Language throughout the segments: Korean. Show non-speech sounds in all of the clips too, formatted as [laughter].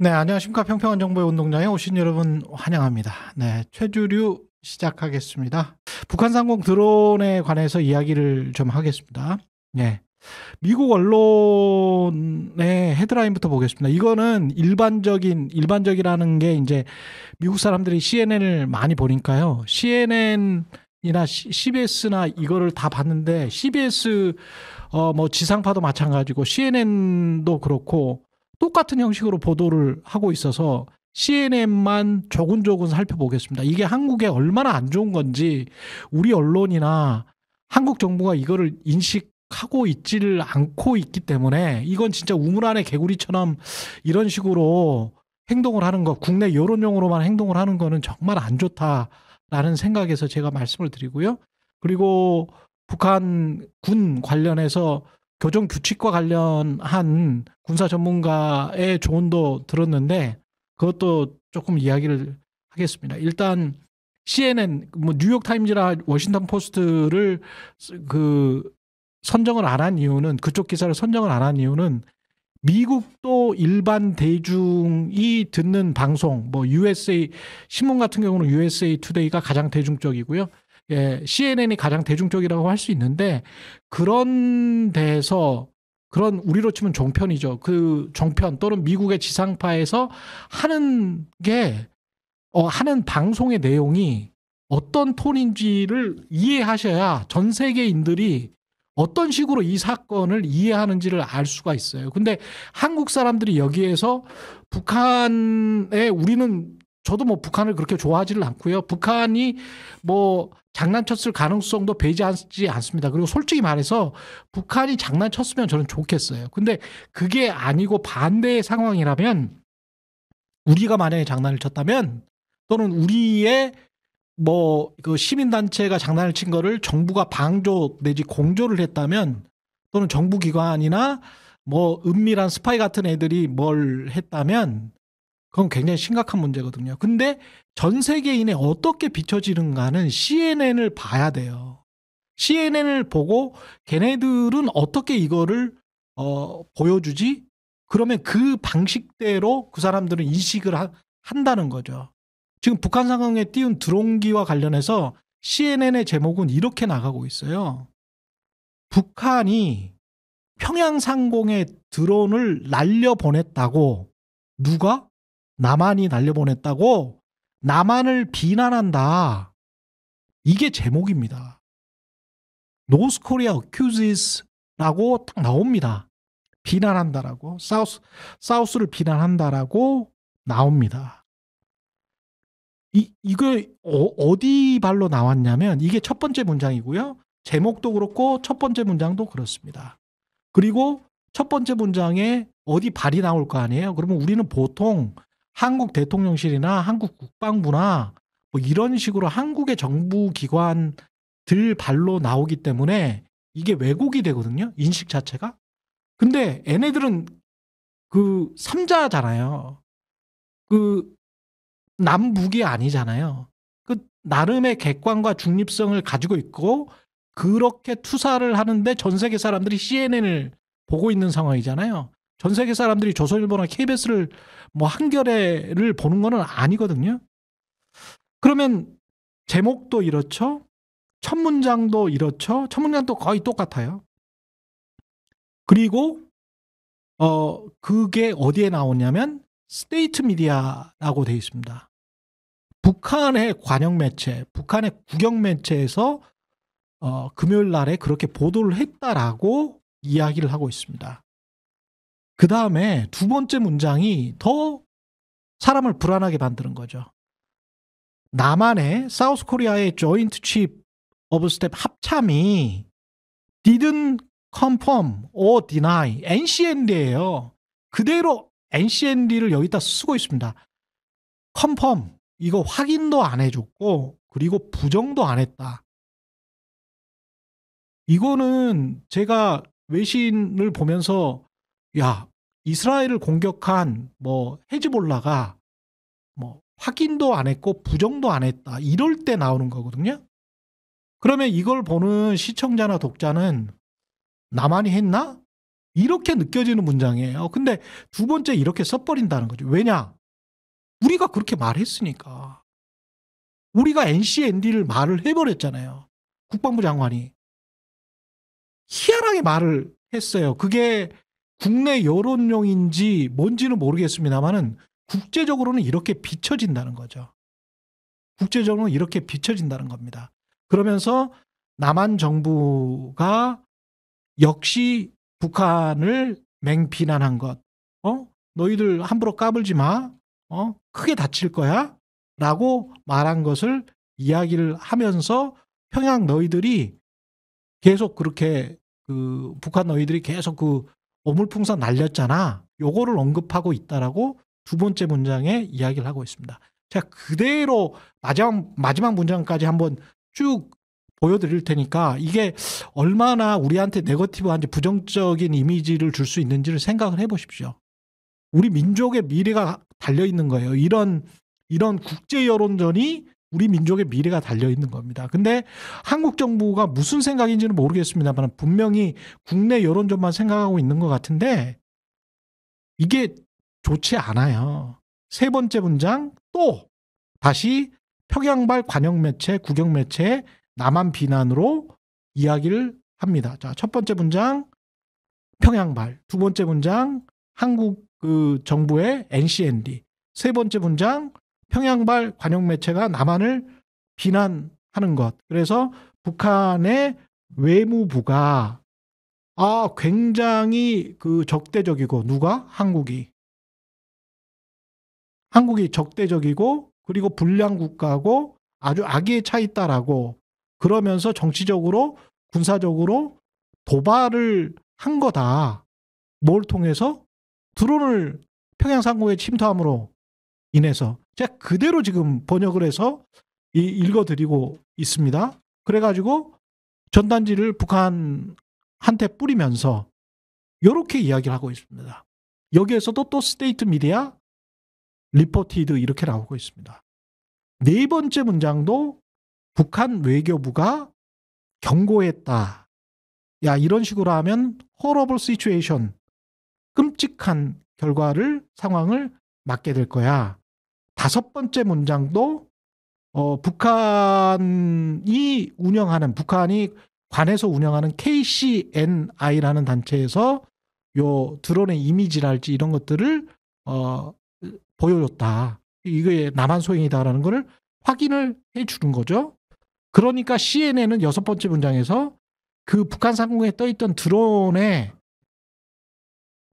네, 안녕하십니까. 평평한 정보의 운동장에 오신 여러분 환영합니다. 네, 최주류 시작하겠습니다. 북한 상공 드론에 관해서 이야기를 좀 하겠습니다. 네. 미국 언론의 헤드라인부터 보겠습니다. 이거는 일반적인 일반적이라는 게 이제 미국 사람들이 CNN을 많이 보니까요. CNN 이나 CBS나 이거를 다 봤는데 CBS 어 뭐 지상파도 마찬가지고 CNN도 그렇고 똑같은 형식으로 보도를 하고 있어서 CNN만 조근조근 살펴보겠습니다. 이게 한국에 얼마나 안 좋은 건지 우리 언론이나 한국 정부가 이거를 인식하고 있지를 않고 있기 때문에 이건 진짜 우물 안의 개구리처럼 이런 식으로 행동을 하는 거 국내 여론용으로만 행동을 하는 거는 정말 안 좋다라는 생각에서 제가 말씀을 드리고요. 그리고 북한 군 관련해서 교정 규칙과 관련한 군사 전문가의 조언도 들었는데 그것도 조금 이야기를 하겠습니다. 일단 CNN, 뭐 뉴욕 타임즈나 워싱턴 포스트를 그 선정을 안 한 이유는 그쪽 기사를 선정을 안 한 이유는 미국도 일반 대중이 듣는 방송, 뭐 USA 신문 같은 경우는 USA 투데이가 가장 대중적이고요. 예, CNN이 가장 대중적이라고 할 수 있는데 그런 데서 그런 우리로 치면 종편이죠. 그 종편 또는 미국의 지상파에서 하는 게 어, 하는 방송의 내용이 어떤 톤인지를 이해하셔야 전 세계인들이 어떤 식으로 이 사건을 이해하는지를 알 수가 있어요. 근데 한국 사람들이 여기에서 북한에 우리는 저도 뭐 북한을 그렇게 좋아하지를 않고요. 북한이 뭐 장난쳤을 가능성도 배제하지 않습니다. 그리고 솔직히 말해서 북한이 장난쳤으면 저는 좋겠어요. 근데 그게 아니고 반대의 상황이라면 우리가 만약에 장난을 쳤다면 또는 우리의 뭐그 시민단체가 장난을 친 거를 정부가 방조 내지 공조를 했다면 또는 정부기관이나 뭐 은밀한 스파이 같은 애들이 뭘 했다면 그건 굉장히 심각한 문제거든요. 근데 전 세계인에 어떻게 비춰지는가는 CNN을 봐야 돼요. CNN을 보고 걔네들은 어떻게 이거를 어, 보여주지? 그러면 그 방식대로 그 사람들은 인식을 하, 한다는 거죠. 지금 북한 상황에 띄운 드론기와 관련해서 CNN의 제목은 이렇게 나가고 있어요. 북한이 평양 상공에 드론을 날려 보냈다고 누가 나만이 날려보냈다고 나만을 비난한다. 이게 제목입니다. 노스 코리아 어큐즈라고 딱 나옵니다. 비난한다라고 사우스 사우스를 비난한다라고 나옵니다. 이 이거 어, 디 발로 나왔냐면 이게 첫 번째 문장이고요. 제목도 그렇고 첫 번째 문장도 그렇습니다. 그리고 첫 번째 문장에 어디 발이 나올 거 아니에요. 그러면 우리는 보통 한국 대통령실이나 한국 국방부나 뭐 이런 식으로 한국의 정부 기관들 발로 나오기 때문에 이게 왜곡이 되거든요. 인식 자체가. 근데 얘네들은 그 삼자잖아요. 그 남북이 아니잖아요. 그 나름의 객관과 중립성을 가지고 있고 그렇게 투사를 하는데 전 세계 사람들이 CNN을 보고 있는 상황이잖아요. 전 세계 사람들이 조선일보나 KBS를 뭐 한겨레를 보는 거는 아니거든요. 그러면 제목도 이렇죠. 첫 문장도 이렇죠. 첫 문장도 거의 똑같아요. 그리고 어 그게 어디에 나오냐면 스테이트 미디아라고 되어 있습니다. 북한의 관영 매체, 북한의 국영 매체에서 어, 금요일 날에 그렇게 보도를 했다라고 이야기를 하고 있습니다. 그 다음에 두 번째 문장이 더 사람을 불안하게 만드는 거죠. 남한의 사우스 코리아의 조인트 칩 오브 스텝 합참이 didn't confirm or deny NCND예요. 그대로 NCND를 여기다 쓰고 있습니다. confirm 이거 확인도 안 해줬고 그리고 부정도 안 했다. 이거는 제가 외신을 보면서 야 이스라엘을 공격한 뭐 헤즈볼라가 뭐 확인도 안 했고 부정도 안 했다 이럴 때 나오는 거거든요. 그러면 이걸 보는 시청자나 독자는 나만이 했나? 이렇게 느껴지는 문장이에요. 어, 근데 두 번째 이렇게 써버린다는 거죠. 왜냐? 우리가 그렇게 말했으니까. 우리가 NCND를 말을 해버렸잖아요. 국방부 장관이. 희한하게 말을 했어요. 그게 국내 여론용인지 뭔지는 모르겠습니다만은 국제적으로는 이렇게 비춰진다는 거죠. 국제적으로 는 이렇게 비춰진다는 겁니다. 그러면서 남한 정부가 역시 북한을 맹비난한 것, 어? 너희들 함부로 까불지 마, 어? 크게 다칠 거야? 라고 말한 것을 이야기를 하면서 평양 너희들이 계속 그렇게 그 북한 너희들이 계속 그 오물풍선 날렸잖아. 요거를 언급하고 있다라고 두 번째 문장에 이야기를 하고 있습니다. 제가 그대로 마지막, 마지막 문장까지 한번 쭉 보여드릴 테니까 이게 얼마나 우리한테 네거티브한지 부정적인 이미지를 줄 수 있는지를 생각을 해보십시오. 우리 민족의 미래가 달려 있는 거예요. 이런 이런 국제 여론전이 우리 민족의 미래가 달려 있는 겁니다. 근데 한국 정부가 무슨 생각인지는 모르겠습니다만 분명히 국내 여론전만 생각하고 있는 것 같은데 이게 좋지 않아요. 세 번째 문장 또 다시 평양발 관영 매체, 국영 매체 남한 비난으로 이야기를 합니다. 자, 첫 번째 문장 평양발, 두 번째 문장 한국 그 정부의 NCND, 세 번째 문장 평양발 관영 매체가 남한을 비난하는 것. 그래서 북한의 외무부가 아 굉장히 그 적대적이고 누가 한국이 한국이 적대적이고 그리고 불량 국가고 아주 악의에 차 있다라고 그러면서 정치적으로 군사적으로 도발을 한 거다. 뭘 통해서 드론을 평양 상공에 침투함으로 인해서 제가 그대로 지금 번역을 해서 이, 읽어드리고 있습니다. 그래가지고 전단지를 북한한테 뿌리면서 이렇게 이야기를 하고 있습니다. 여기에서도 또 스테이트 미디어 리포티드 이렇게 나오고 있습니다. 네 번째 문장도 북한 외교부가 경고했다. 야 이런 식으로 하면 horrible situation 끔찍한 결과를 상황을 맞게 될 거야. 다섯 번째 문장도 어, 북한이 운영하는 북한이 관에서 운영하는 KCNI라는 단체에서 요 드론의 이미지랄지 이런 것들을 어, 보여줬다. 이게 남한 소행이다라는 것을 확인을 해주는 거죠. 그러니까 CNN은 여섯 번째 문장에서 그 북한 상공에 떠있던 드론의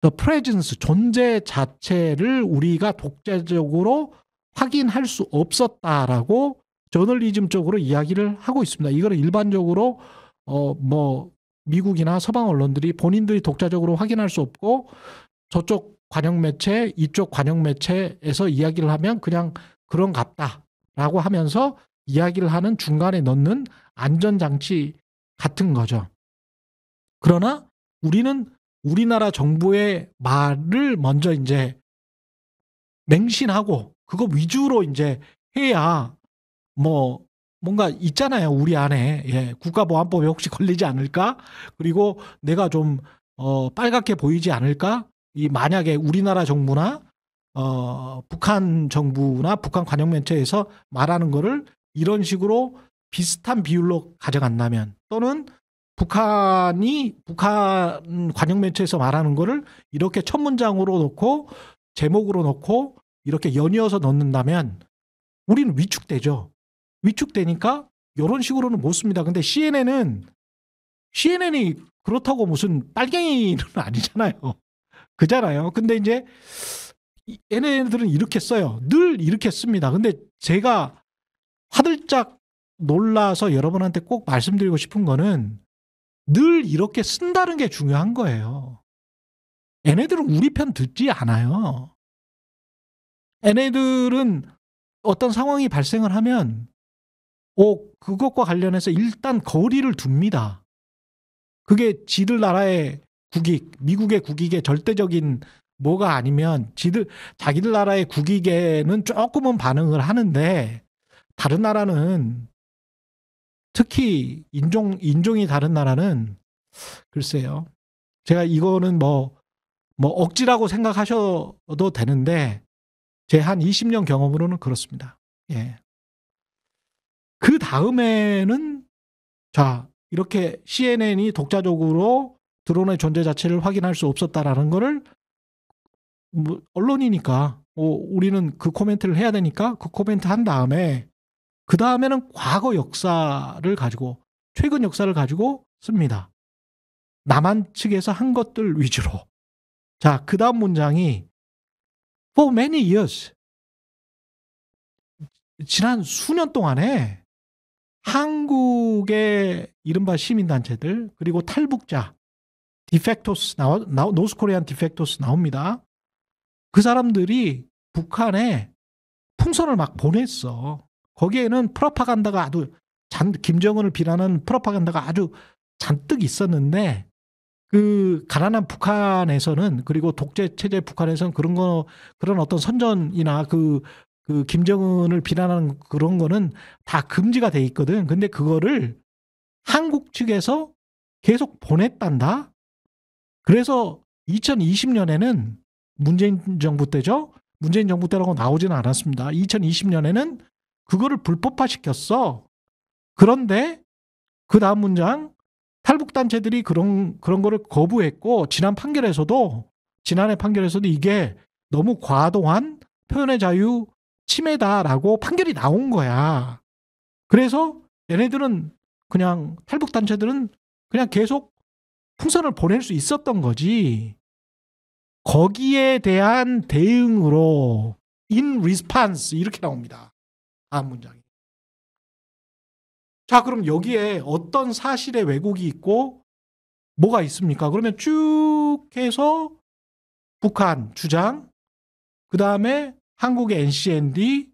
the presence 존재 자체를 우리가 독재적으로 확인할 수 없었다라고 저널리즘 쪽으로 이야기를 하고 있습니다. 이거는 일반적으로 어 뭐 미국이나 서방 언론들이 본인들이 독자적으로 확인할 수 없고 저쪽 관영 매체, 이쪽 관영 매체에서 이야기를 하면 그냥 그런 같다라고 하면서 이야기를 하는 중간에 넣는 안전장치 같은 거죠. 그러나 우리는 우리나라 정부의 말을 먼저 이제 맹신하고 그거 위주로 이제 해야 뭐 뭔가 있잖아요 우리 안에 예, 국가보안법에 혹시 걸리지 않을까 그리고 내가 좀 어, 빨갛게 보이지 않을까 이 만약에 우리나라 정부나 어, 북한 정부나 북한 관영 면체에서 말하는 거를 이런 식으로 비슷한 비율로 가져간다면 또는 북한이 북한 관영 매체에서 말하는 거를 이렇게 첫 문장으로 놓고 제목으로 놓고 이렇게 연이어서 넣는다면 우리는 위축되죠. 위축되니까 이런 식으로는 못 씁니다. 근데 CNN은 CNN이 그렇다고 무슨 빨갱이는 [laughs] 아니잖아요. 그잖아요. 근데 이제 얘네들은 이렇게 써요. 늘 이렇게 씁니다. 근데 제가 화들짝 놀라서 여러분한테 꼭 말씀드리고 싶은 거는 늘 이렇게 쓴다는 게 중요한 거예요. 얘네들은 우리 편 듣지 않아요. 얘네들은 어떤 상황이 발생을 하면 오 그것과 관련해서 일단 거리를 둡니다. 그게 지들 나라의 국익, 미국의 국익의 절대적인 뭐가 아니면 지들 자기들 나라의 국익에는 조금은 반응을 하는데 다른 나라는 특히 인종 인종이 다른 나라는 글쎄요. 제가 이거는 뭐뭐 뭐 억지라고 생각하셔도 되는데 제한 20년 경험으로는 그렇습니다. 예. 그 다음에는 자 이렇게 CNN이 독자적으로 드론의 존재 자체를 확인할 수 없었다라는 거를 뭐 언론이니까 뭐 우리는 그 코멘트를 해야 되니까 그 코멘트 한 다음에 그 다음에는 과거 역사를 가지고 최근 역사를 가지고 씁니다. 남한 측에서 한 것들 위주로. 자, 그 다음 문장이 For many years. 지난 수년 동안에 한국의 이른바 시민단체들, 그리고 탈북자, 디펙토스, 나와, 나, 노스코리안 디펙토스 나옵니다. 그 사람들이 북한에 풍선을 막 보냈어. 거기에는 프로파간다가 아주 잔, 김정은을 비난하는 프로파간다가 아주 잔뜩 있었는데 그 가난한 북한에서는 그리고 독재 체제 북한에서는 그런 거 그런 어떤 선전이나 그그 그 김정은을 비난하는 그런 거는 다 금지가 돼 있거든. 근데 그거를 한국 측에서 계속 보냈단다. 그래서 2020년에는 문재인 정부 때죠. 문재인 정부 때라고 나오지는 않았습니다. 2020년에는 그거를 불법화 시켰어. 그런데 그 다음 문장 탈북 단체들이 그런 그런 거를 거부했고 지난 판결에서도 지난해 판결에서도 이게 너무 과도한 표현의 자유 침해다라고 판결이 나온 거야. 그래서 얘네들은 그냥 탈북 단체들은 그냥 계속 풍선을 보낼 수 있었던 거지. 거기에 대한 대응으로 in response 이렇게 나옵니다. 다음 문장이. 자, 그럼 여기에 어떤 사실의 왜곡이 있고 뭐가 있습니까? 그러면 쭉 해서 북한 주장, 그 다음에 한국의 NCND,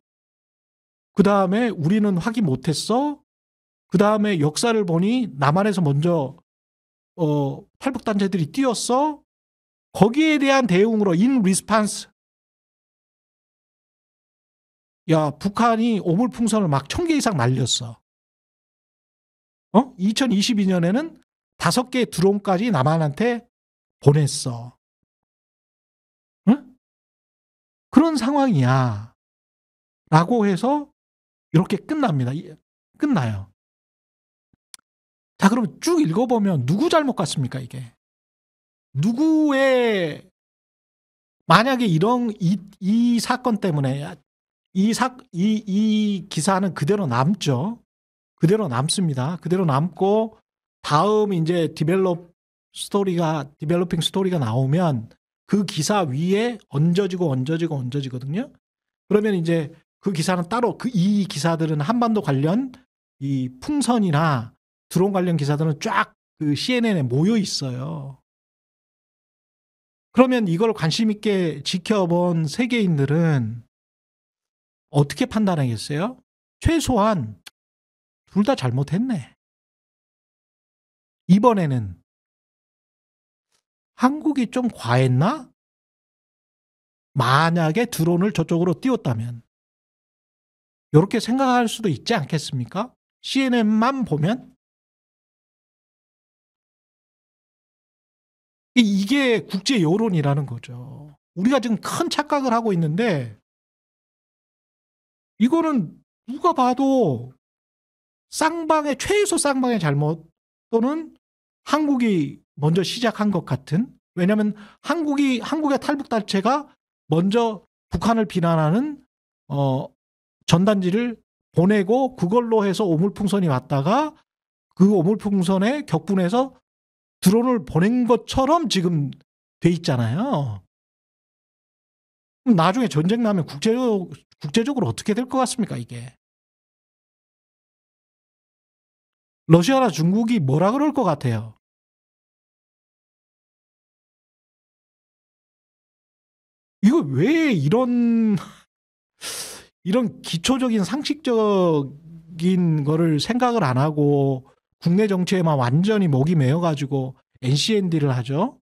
그 다음에 우리는 확인 못했어, 그 다음에 역사를 보니 남한에서 먼저 어, 탈북 단체들이 뛰었어. 거기에 대한 대응으로 인 리스판스. 야 북한이 오물풍선을 막 천 개 이상 날렸어. 어? 2022년에는 다섯 개 드론까지 남한한테 보냈어. 응? 그런 상황이야. 라고 해서 이렇게 끝납니다. 끝나요. 자, 그럼 쭉 읽어보면 누구 잘못 같습니까, 이게? 누구의, 만약에 이런, 이, 이 사건 때문에, 이 사, 이, 이 기사는 그대로 남죠. 그대로 남습니다. 그대로 남고 다음 이제 디벨롭 스토리가 디벨로핑 스토리가 나오면 그 기사 위에 얹어지고 얹어지고 얹어지거든요. 그러면 이제 그 기사는 따로 그 이 기사들은 한반도 관련 이 풍선이나 드론 관련 기사들은 쫙 그 CNN에 모여 있어요. 그러면 이걸 관심 있게 지켜본 세계인들은 어떻게 판단하겠어요? 최소한 둘다 잘못했네. 이번에는 한국이 좀 과했나? 만약에 드론을 저쪽으로 띄웠다면 이렇게 생각할 수도 있지 않겠습니까? CNN만 보면 이게 국제 여론이라는 거죠. 우리가 지금 큰 착각을 하고 있는데 이거는 누가 봐도 쌍방의 최소 쌍방의 잘못 또는 한국이 먼저 시작한 것 같은 왜냐하면 한국이 한국의 탈북 단체가 먼저 북한을 비난하는 어 전단지를 보내고 그걸로 해서 오물풍선이 왔다가 그 오물풍선에 격분해서 드론을 보낸 것처럼 지금 돼 있잖아요. 나중에 전쟁 나면 국제적, 국제적으로 어떻게 될 것 같습니까, 이게? 러시아나 중국이 뭐라 그럴 것 같아요? 이거 왜 이런 이런 기초적인 상식적인 거를 생각을 안 하고 국내 정치에만 완전히 목이 메어 가지고 NCND를 하죠?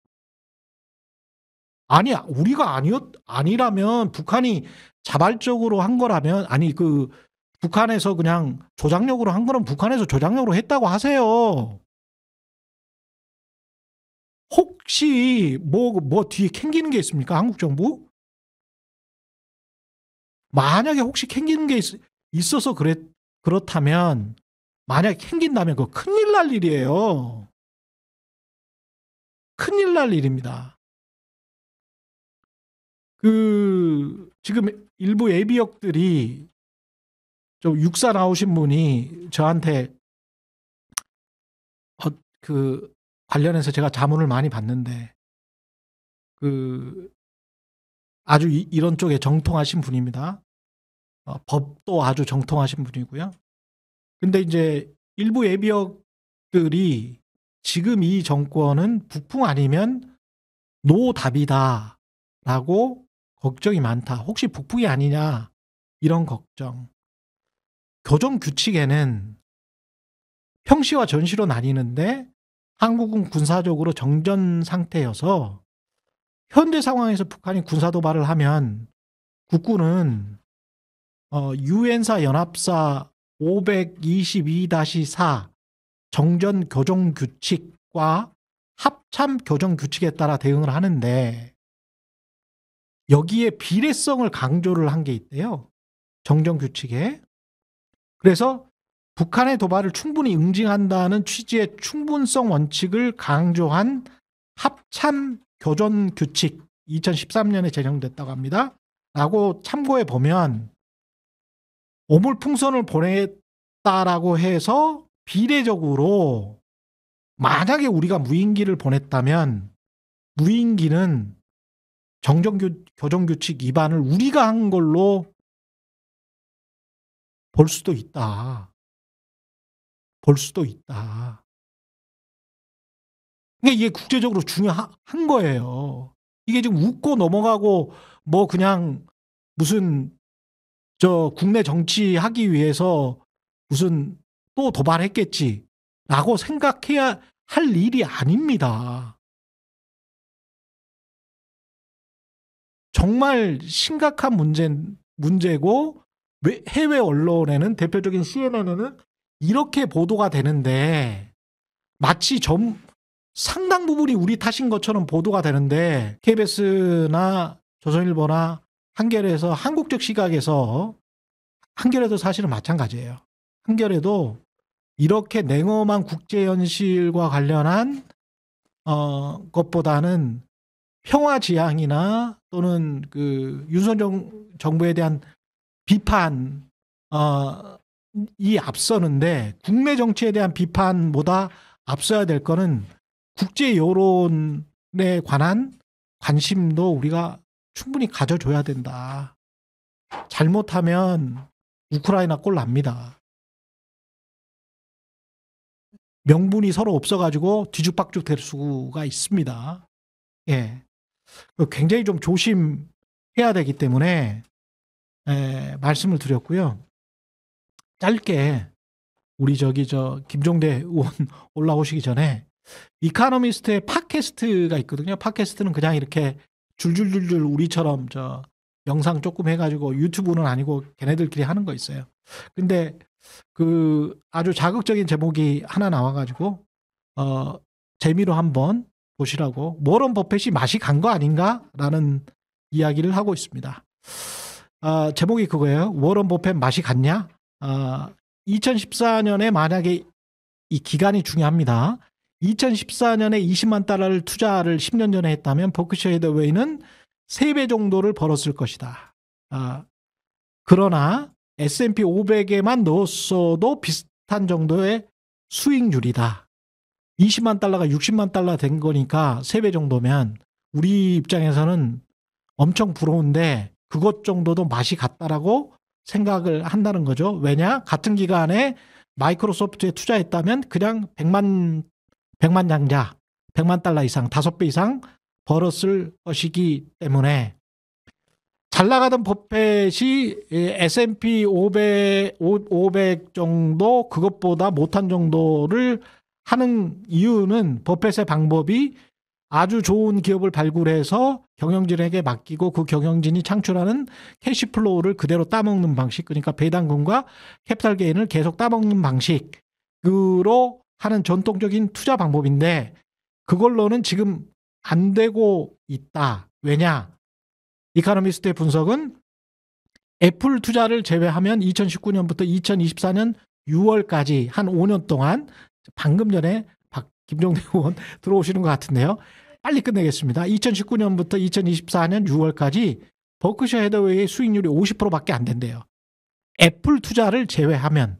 아니 우리가 아니었 아니라면 북한이 자발적으로 한 거라면 아니 그 북한에서 그냥 조작력으로 한 거는 북한에서 조작력으로 했다고 하세요. 혹시 뭐뭐 뭐 뒤에 캥기는 게 있습니까? 한국 정부? 만약에 혹시 캥기는 게 있, 어서 그래, 그렇다면 만약에 캥긴다면 그거 큰일 날 일이에요. 큰일 날 일입니다. 그 지금 일부 예비역들이 좀 육사 나오신 분이 저한테 어, 그 관련해서 제가 자문을 많이 받는데 그 아주 이, 런 쪽에 정통하신 분입니다. 어, 법도 아주 정통하신 분이고요. 근데 이제 일부 예비역들이 지금 이 정권은 북풍 아니면 노답이다라고 걱정이 많다. 혹시 북풍이 아니냐 이런 걱정. 교정 규칙에는 평시와 전시로 나뉘는데 한국은 군사적으로 정전 상태여서 현재 상황에서 북한이 군사 도발을 하면 국군은 어, 유엔사 연합사 522-4 정전 교정 규칙과 합참 교정 규칙에 따라 대응을 하는데 여기에 비례성을 강조를 한 게 있대요. 정전 규칙에 그래서 북한의 도발을 충분히 응징한다는 취지의 충분성 원칙을 강조한 합참 교전 규칙 2013년에 제정됐다고 합니다. 라고 참고해 보면 오물 풍선을 보냈다라고 해서 비례적으로 만약에 우리가 무인기를 보냈다면 무인기는 정정 교정규칙 위반을 우리가 한 걸로 볼 수도 있다. 볼 수도 있다. 그러 그러니까 이게 국제적으로 중요한 거예요. 이게 지금 웃고 넘어가고 뭐 그냥 무슨 저 국내 정치하기 위해서 무슨 또 도발했겠지라고 생각해야 할 일이 아닙니다. 정말 심각한 문제, 문제고 해외 언론에는 대표적인 CNN에는 이렇게 보도가 되는데 마치 점 상당 부분이 우리 탓인 것처럼 보도가 되는데 KBS나 조선일보나 한겨레에서 한국적 시각에서 한겨레도 사실은 마찬가지예요. 한겨레도 이렇게 냉엄한 국제 현실과 관련한 어 것보다는 평화 지향이나 또는 그윤선정 정부에 대한 비판 어, 이 앞서는데 국내 정치에 대한 비판보다 앞서야 될 거는 국제 여론에 관한 관심도 우리가 충분히 가져줘야 된다. 잘못하면 우크라이나 꼴 납니다. 명분이 서로 없어가지고 뒤죽박죽 될 수가 있습니다. 예. 그 굉장히 좀 조심해야 되기 때문에 예, 말씀을 드렸고요. 짧게 우리 저기 저 김종대 의원 [laughs] 올라오시기 전에 이카노미스트의 팟캐스트가 있거든요. 팟캐스트는 그냥 이렇게 줄줄줄줄 우리처럼 저 영상 조금 해가지고 유튜브는 아니고 걔네들끼리 하는 거 있어요. 근데 그 아주 자극적인 제목이 하나 나와가지고 어 재미로 한번 보시라고 모런 버펫이 맛이 간 거 아닌가라는 이야기를 하고 있습니다. 어, 제목이 그거예요. 워런 버펫 맛이 갔냐? 어, 2014년에 만약에 이 기간이 중요합니다. 2014년에 20만 달러를 투자를 10년 전에 했다면 버크셔 헤드웨이는 3배 정도를 벌었을 것이다. 어, 그러나 S&P 500에만 넣었어도 비슷한 정도의 수익률이다. 20만 달러가 60만 달러 된 거니까 3배 정도면 우리 입장에서는 엄청 부러운데 그것 정도도 맛이 같다라고 생각을 한다는 거죠. 왜냐? 같은 기간에 마이크로소프트에 투자했다면 그냥 100만 100만 양자, 100만 달러 이상, 5배 이상 벌었을 것이기 때문에 잘 나가던 버펫이 S&P 500, 500 정도 그것보다 못한 정도를 하는 이유는 버펫의 방법이 아주 좋은 기업을 발굴해서 경영진에게 맡기고 그 경영진이 창출하는 캐시플로우를 그대로 따먹는 방식 그러니까 배당금과 캡탈 게인을 계속 따먹는 방식으로 하는 전통적인 투자 방법인데 그걸로는 지금 안 되고 있다. 왜냐? 이카노미스트의 분석은 애플 투자를 제외하면 2019년부터 2024년 6월까지 한 5년 동안 방금 전에 박, 김종대 의원 [laughs] 들어오시는 것 같은데요. 빨리 끝내겠습니다. 2019년부터 2024년 6월까지 버크셔 헤더웨이의 수익률이 50%밖에 안 된대요. 애플 투자를 제외하면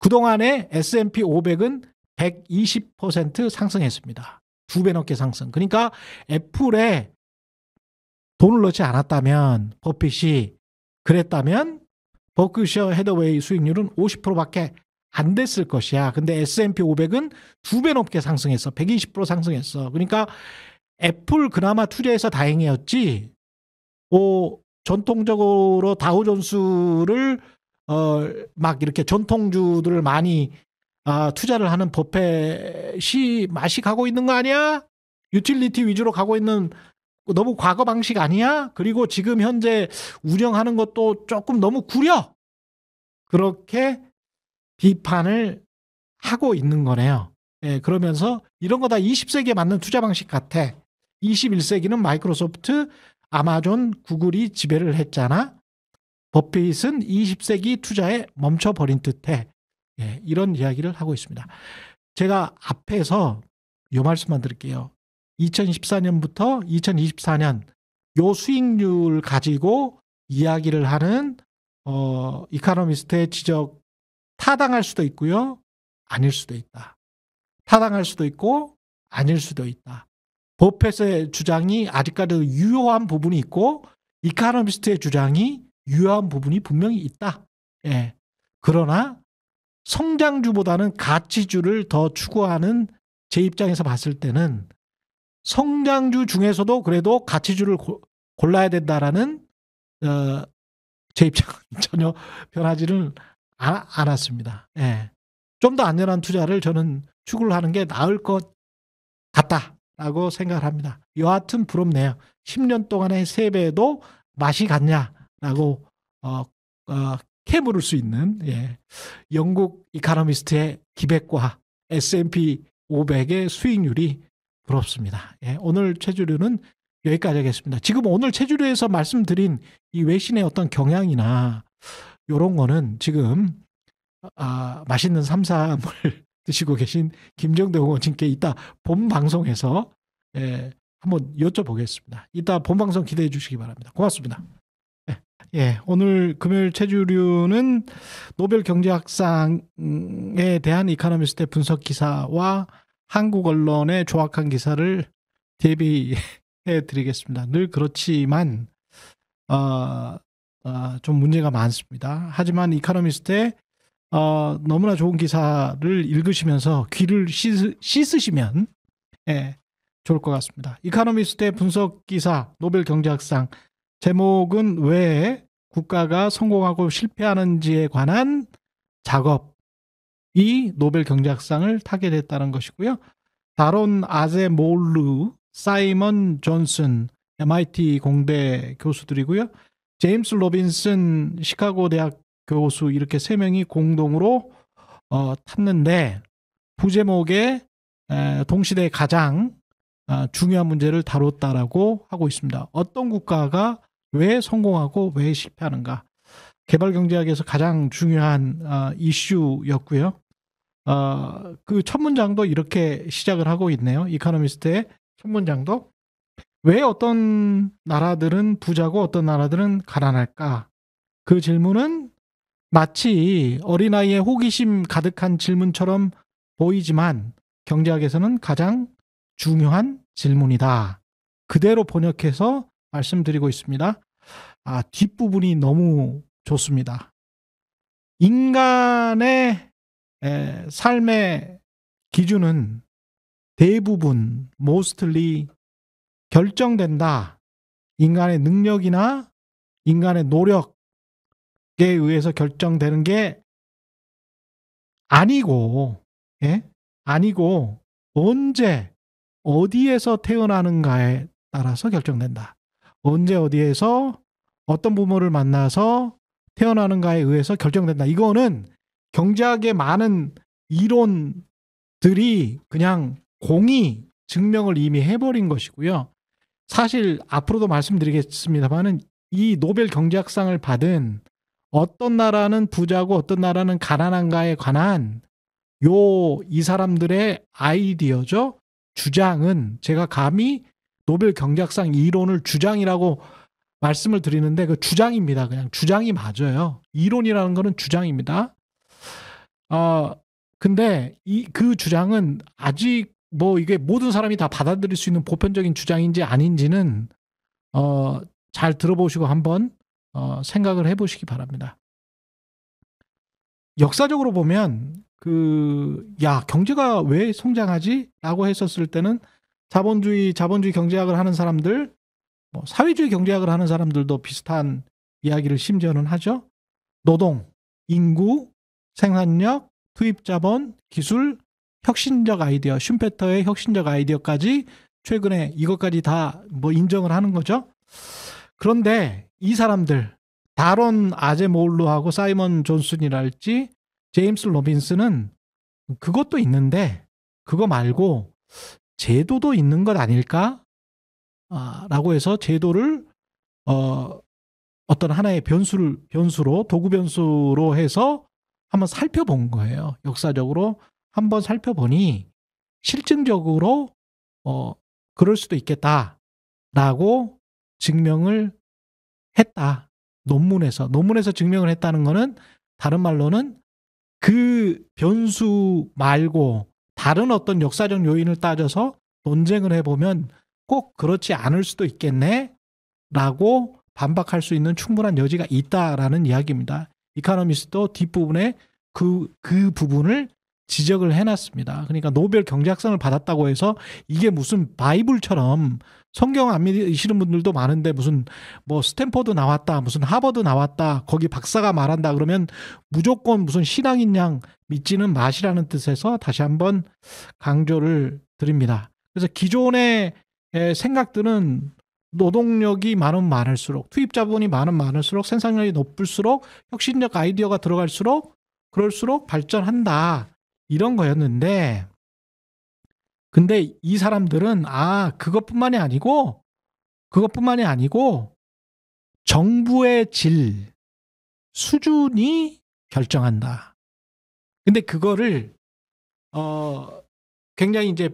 그동안의 S&P 500은 120% 상승했습니다. 두 배 넘게 상승. 그러니까 애플에 돈을 넣지 않았다면 버핏이 그랬다면 버크셔 헤더웨이 수익률은 50%밖에 안 됐을 것이야. 근데 S&P 500은 두 배 넘게 상승했어. 120% 상승했어. 그러니까 애플 그나마 투자해서 다행이었지. 오, 전통적으로 다우존스를 어, 막 이렇게 전통주들을 많이 아, 투자를 하는 버펫이 맛이 가고 있는 거 아니야? 유틸리티 위주로 가고 있는 너무 과거 방식 아니야? 그리고 지금 현재 운영하는 것도 조금 너무 구려. 그렇게 비판을 하고 있는 거네요. 예, 그러면서 이런 거 다 20세기에 맞는 투자 방식 같아. 21세기는 마이크로소프트, 아마존, 구글이 지배를 했잖아. 버핏은 20세기 투자에 멈춰버린 듯해. 예, 이런 이야기를 하고 있습니다. 제가 앞에서 요 말씀만 드릴게요. 2014년부터 2024년 요 수익률 가지고 이야기를 하는 어, 이카노미스트의 지적 타당할 수도 있고요. 아닐 수도 있다. 타당할 수도 있고 아닐 수도 있다. 버펫의 주장이 아직까지도 유효한 부분이 있고 이카노미스트의 주장이 유효한 부분이 분명히 있다. 예. 그러나 성장주보다는 가치주를 더 추구하는 제 입장에서 봤을 때는 성장주 중에서도 그래도 가치주를 고, 골라야 된다라는 어, 제 입장은 [laughs] 전혀 변하지는 아, 않았습니다. 예. 좀 더 안전한 투자를 저는 추구를 하는 게 나을 것 같다. 라고 생각을 합니다. 여하튼 부럽네요. 10년 동안의 세배도 맛이 같냐라고 어, 어, 캐물을 수 있는 예. 영국 이카노미스트의 기백과 S&P 500의 수익률이 부럽습니다. 예. 오늘 최주류는 여기까지 하겠습니다. 지금 오늘 최주류에서 말씀드린 이 외신의 어떤 경향이나 요런 거는 지금 아, 맛있는 삼삼을 드시고 계신 김정대 후보님께 이따 본 방송에서 예, 한번 여쭤보겠습니다. 이따 본 방송 기대해 주시기 바랍니다. 고맙습니다. 예, 예 오늘 금요일 최주류는 노벨 경제학상에 대한 이카노미스트의 분석 기사와 한국 언론의 조악한 기사를 대비해 드리겠습니다. 늘 그렇지만 어, 어, 좀 문제가 많습니다. 하지만 이카노미스트의 어, 너무나 좋은 기사를 읽으시면서 귀를 씻으, 씻으시면 예, 좋을 것 같습니다. 이카노미스트의 분석 기사 노벨 경제학상 제목은 왜 국가가 성공하고 실패하는지에 관한 작업이 노벨 경제학상을 타게 됐다는 것이고요. 다론 아제몰루, 사이먼 존슨, MIT 공대 교수들이고요. 제임스 로빈슨 시카고 대학 교수 이렇게 세 명이 공동으로 어, 탔는데 부제목에 에, 동시대 가장 아, 중요한 문제를 다뤘다라고 하고 있습니다. 어떤 국가가 왜 성공하고 왜 실패하는가? 개발 경제학에서 가장 중요한 아, 이슈였고요. 아, 어, 그첫 문장도 이렇게 시작을 하고 있네요. 이카노미스트의 첫 문장도 왜 어떤 나라들은 부자고 어떤 나라들은 가난할까? 그 질문은 마치 어린아이의 호기심 가득한 질문처럼 보이지만 경제학에서는 가장 중요한 질문이다. 그대로 번역해서 말씀드리고 있습니다. 아, 뒷부분이 너무 좋습니다. 인간의 에, 삶의 기준은 대부분, mostly 결정된다. 인간의 능력이나 인간의 노력, 에 의해서 결정되는 게 아니고, 예? 아니고, 언제, 어디에서 태어나는가에 따라서 결정된다. 언제 어디에서 어떤 부모를 만나서 태어나는가에 의해서 결정된다. 이거는 경제학의 많은 이론들이 그냥 공이 증명을 이미 해버린 것이고요. 사실 앞으로도 말씀드리겠습니다만은 이 노벨 경제학상을 받은 어떤 나라는 부자고 어떤 나라는 가난한가에 관한 요 이 사람들의 아이디어죠. 주장은 제가 감히 노벨 경제학상 이론을 주장이라고 말씀을 드리는데 그 주장입니다. 그냥 주장이 맞아요. 이론이라는 거는 주장입니다. 어 근데 이 그 주장은 아직 뭐 이게 모든 사람이 다 받아들일 수 있는 보편적인 주장인지 아닌지는 어 잘 들어보시고 한번 어, 생각을 해보시기 바랍니다. 역사적으로 보면 그 야 경제가 왜 성장하지?라고 했었을 때는 자본주의 자본주의 경제학을 하는 사람들, 뭐 사회주의 경제학을 하는 사람들도 비슷한 이야기를 심지어는 하죠. 노동, 인구, 생산력, 투입 자본, 기술, 혁신적 아이디어, 슌페터의 혁신적 아이디어까지 최근에 이것까지 다 뭐 인정을 하는 거죠. 그런데 이 사람들 다론 아제몰루하고 사이먼 존슨이랄지 제임스 로빈슨은 그것도 있는데 그거 말고 제도도 있는 것 아닐까? 아, 라고 해서 제도를 어, 어떤 하나의 변수를 변수로 도구 변수로 해서 한번 살펴본 거예요. 역사적으로 한번 살펴보니 실증적으로 어, 그럴 수도 있겠다라고 증명을 했다. 논문에서 논문에서 증명을 했다는 거는 다른 말로는 그 변수 말고 다른 어떤 역사적 요인을 따져서 논쟁을 해보면 꼭 그렇지 않을 수도 있겠네 라고 반박할 수 있는 충분한 여지가 있다라는 이야기입니다. 이카노미스도 뒷부분에 그, 그 부분을 지적을 해놨습니다. 그러니까 노벨 경제학상을 받았다고 해서 이게 무슨 바이블처럼 성경 안 믿으시는 분들도 많은데 무슨 뭐 스탠퍼드 나왔다, 무슨 하버드 나왔다, 거기 박사가 말한다 그러면 무조건 무슨 신앙인 양 믿지는 마시라는 뜻에서 다시 한번 강조를 드립니다. 그래서 기존의 생각들은 노동력이 많은 많을수록 투입 자본이 많은 많을수록 생산력이 높을수록 혁신적 아이디어가 들어갈수록 그럴수록 발전한다. 이런 거였는데 근데 이 사람들은 아 그것뿐만이 아니고 그것뿐만이 아니고 정부의 질 수준이 결정한다. 근데 그거를 어 굉장히 이제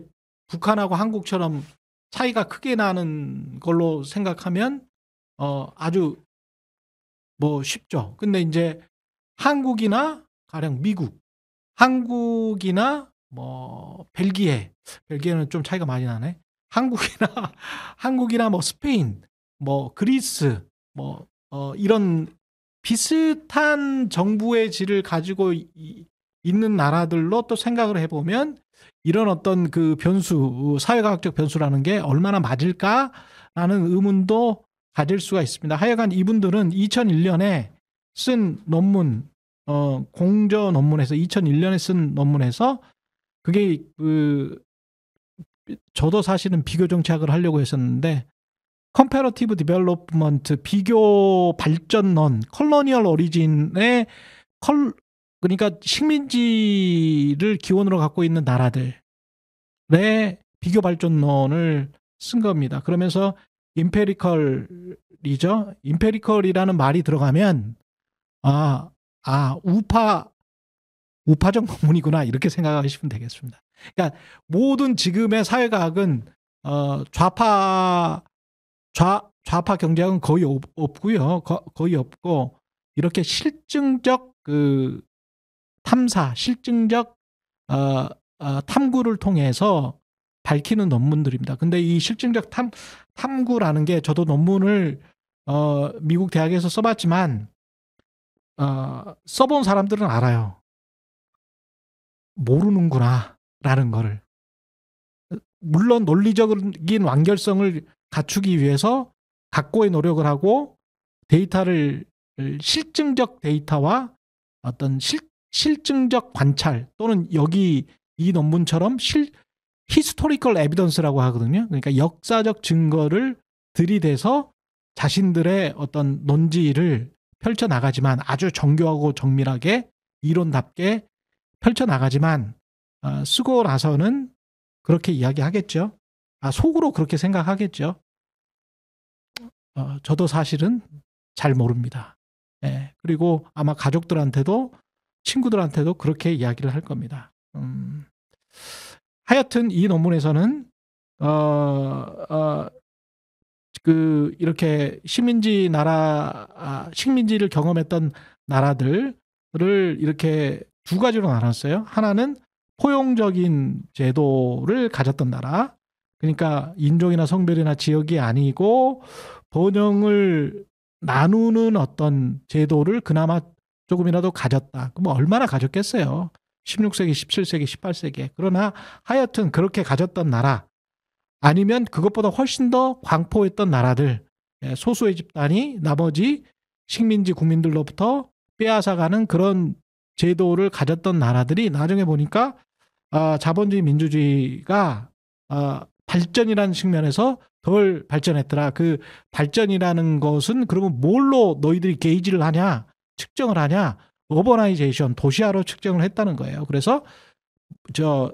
북한하고 한국처럼 차이가 크게 나는 걸로 생각하면 어 아주 뭐 쉽죠. 근데 이제 한국이나 가령 미국 한국이나 뭐 벨기에, 벨기에는 좀 차이가 많이 나네. 한국이나 [laughs] 한국이나 뭐 스페인, 뭐 그리스, 뭐 어, 이런 비슷한 정부의 질을 가지고 이, 있는 나라들로 또 생각을 해보면 이런 어떤 그 변수, 사회과학적 변수라는 게 얼마나 맞을까라는 의문도 가질 수가 있습니다. 하여간 이분들은 2001년에 쓴 논문 어, 공저 논문에서 2001년에 쓴 논문에서 그게 그 저도 사실은 비교 정치을 하려고 했었는데 컴페러티브 디벨롭먼트 비교 발전론 컬러니얼 오리진의 컬 그러니까 식민지를 기원으로 갖고 있는 나라들의 비교 발전론을 쓴 겁니다. 그러면서 임페리컬이죠. 임페리컬이라는 말이 들어가면 아아 우파 우파적 [laughs] 논문이구나 이렇게 생각하시면 되겠습니다. 그러니까 모든 지금의 사회과학은 어, 좌파 좌 좌파 경제학은 거의 없, 고요 거, 의 없고 이렇게 실증적 그 탐사, 실증적 어, 어, 탐구를 통해서 밝히는 논문들입니다. 근데 이 실증적 탐 탐구라는 게 저도 논문을 어, 미국 대학에서 써봤지만 어, 써본 사람들은 알아요. 모르는구나라는 거를. 물론 논리적인 완결성을 갖추기 위해서 각고의 노력을 하고 데이터를 실증적 데이터와 어떤 실, 실증적 관찰 또는 여기 이 논문처럼 실 히스토리컬 에비던스라고 하거든요. 그러니까 역사적 증거를 들이대서 자신들의 어떤 논지를 펼쳐나가지만 아주 정교하고 정밀하게 이론답게 펼쳐나가지만 어, 쓰고 나서는 그렇게 이야기하겠죠. 아, 속으로 그렇게 생각하겠죠. 어, 저도 사실은 잘 모릅니다. 예, 그리고 아마 가족들한테도 친구들한테도 그렇게 이야기를 할 겁니다. 음, 하여튼 이 논문에서는 어, 어, 그 이렇게 식민지 나라 아, 식민지를 경험했던 나라들을 이렇게 두 가지로 나눴어요. 하나는 포용적인 제도를 가졌던 나라. 그러니까 인종이나 성별이나 지역이 아니고 번영을 나누는 어떤 제도를 그나마 조금이라도 가졌다. 그럼 얼마나 가졌겠어요? 16세기, 17세기, 18세기. 그러나 하여튼 그렇게 가졌던 나라. 아니면 그것보다 훨씬 더 광포했던 나라들 예, 소수의 집단이 나머지 식민지 국민들로부터 빼앗아가는 그런 제도를 가졌던 나라들이 나중에 보니까 아, 자본주의 민주주의가 아, 발전이라는 측면에서 덜 발전했더라. 그 발전이라는 것은 그러면 뭘로 너희들이 게이지를 하냐, 측정을 하냐, 어버나이제이션, 도시화로 측정을 했다는 거예요. 그래서 저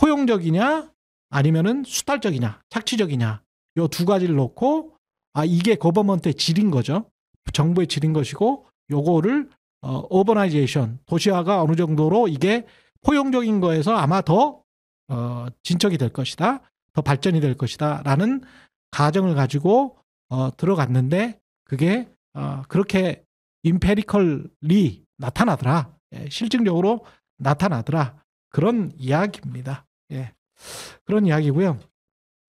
포용적이냐, 아니면은 수탈적이냐, 착취적이냐. 요 두 가지를 놓고 아 이게 거버먼트의 질인 거죠. 정부의 질인 것이고 요거를 어, 오버나이제이션 도시화가 어느 정도로 이게 포용적인 거에서 아마 더 어, 진척이 될 것이다. 더 발전이 될 것이다. 라는 가정을 가지고 어, 들어갔는데 그게 어, 그렇게 임페리컬리 나타나더라. 예, 실증적으로 나타나더라. 그런 이야기입니다. 예. 그런 이야기고요.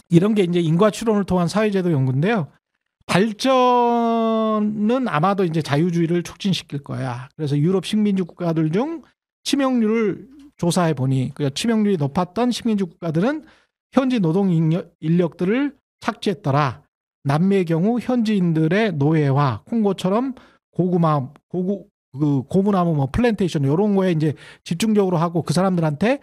이런 게 이제 인과 추론을 통한 사회제도 연구인데요. 발전은 아마도 이제 자유주의를 촉진시킬 거야. 그래서 유럽 식민지 국가들 중 치명률을 조사해 보니 그 치명률이 높았던 식민지 국가들은 현지 노동 인력, 들을 착취했더라. 남미의 경우 현지인들의 노예화, 콩고처럼 고구마, 고구, 그 고무나무 뭐 플랜테이션 이런 거에 이제 집중적으로 하고 그 사람들한테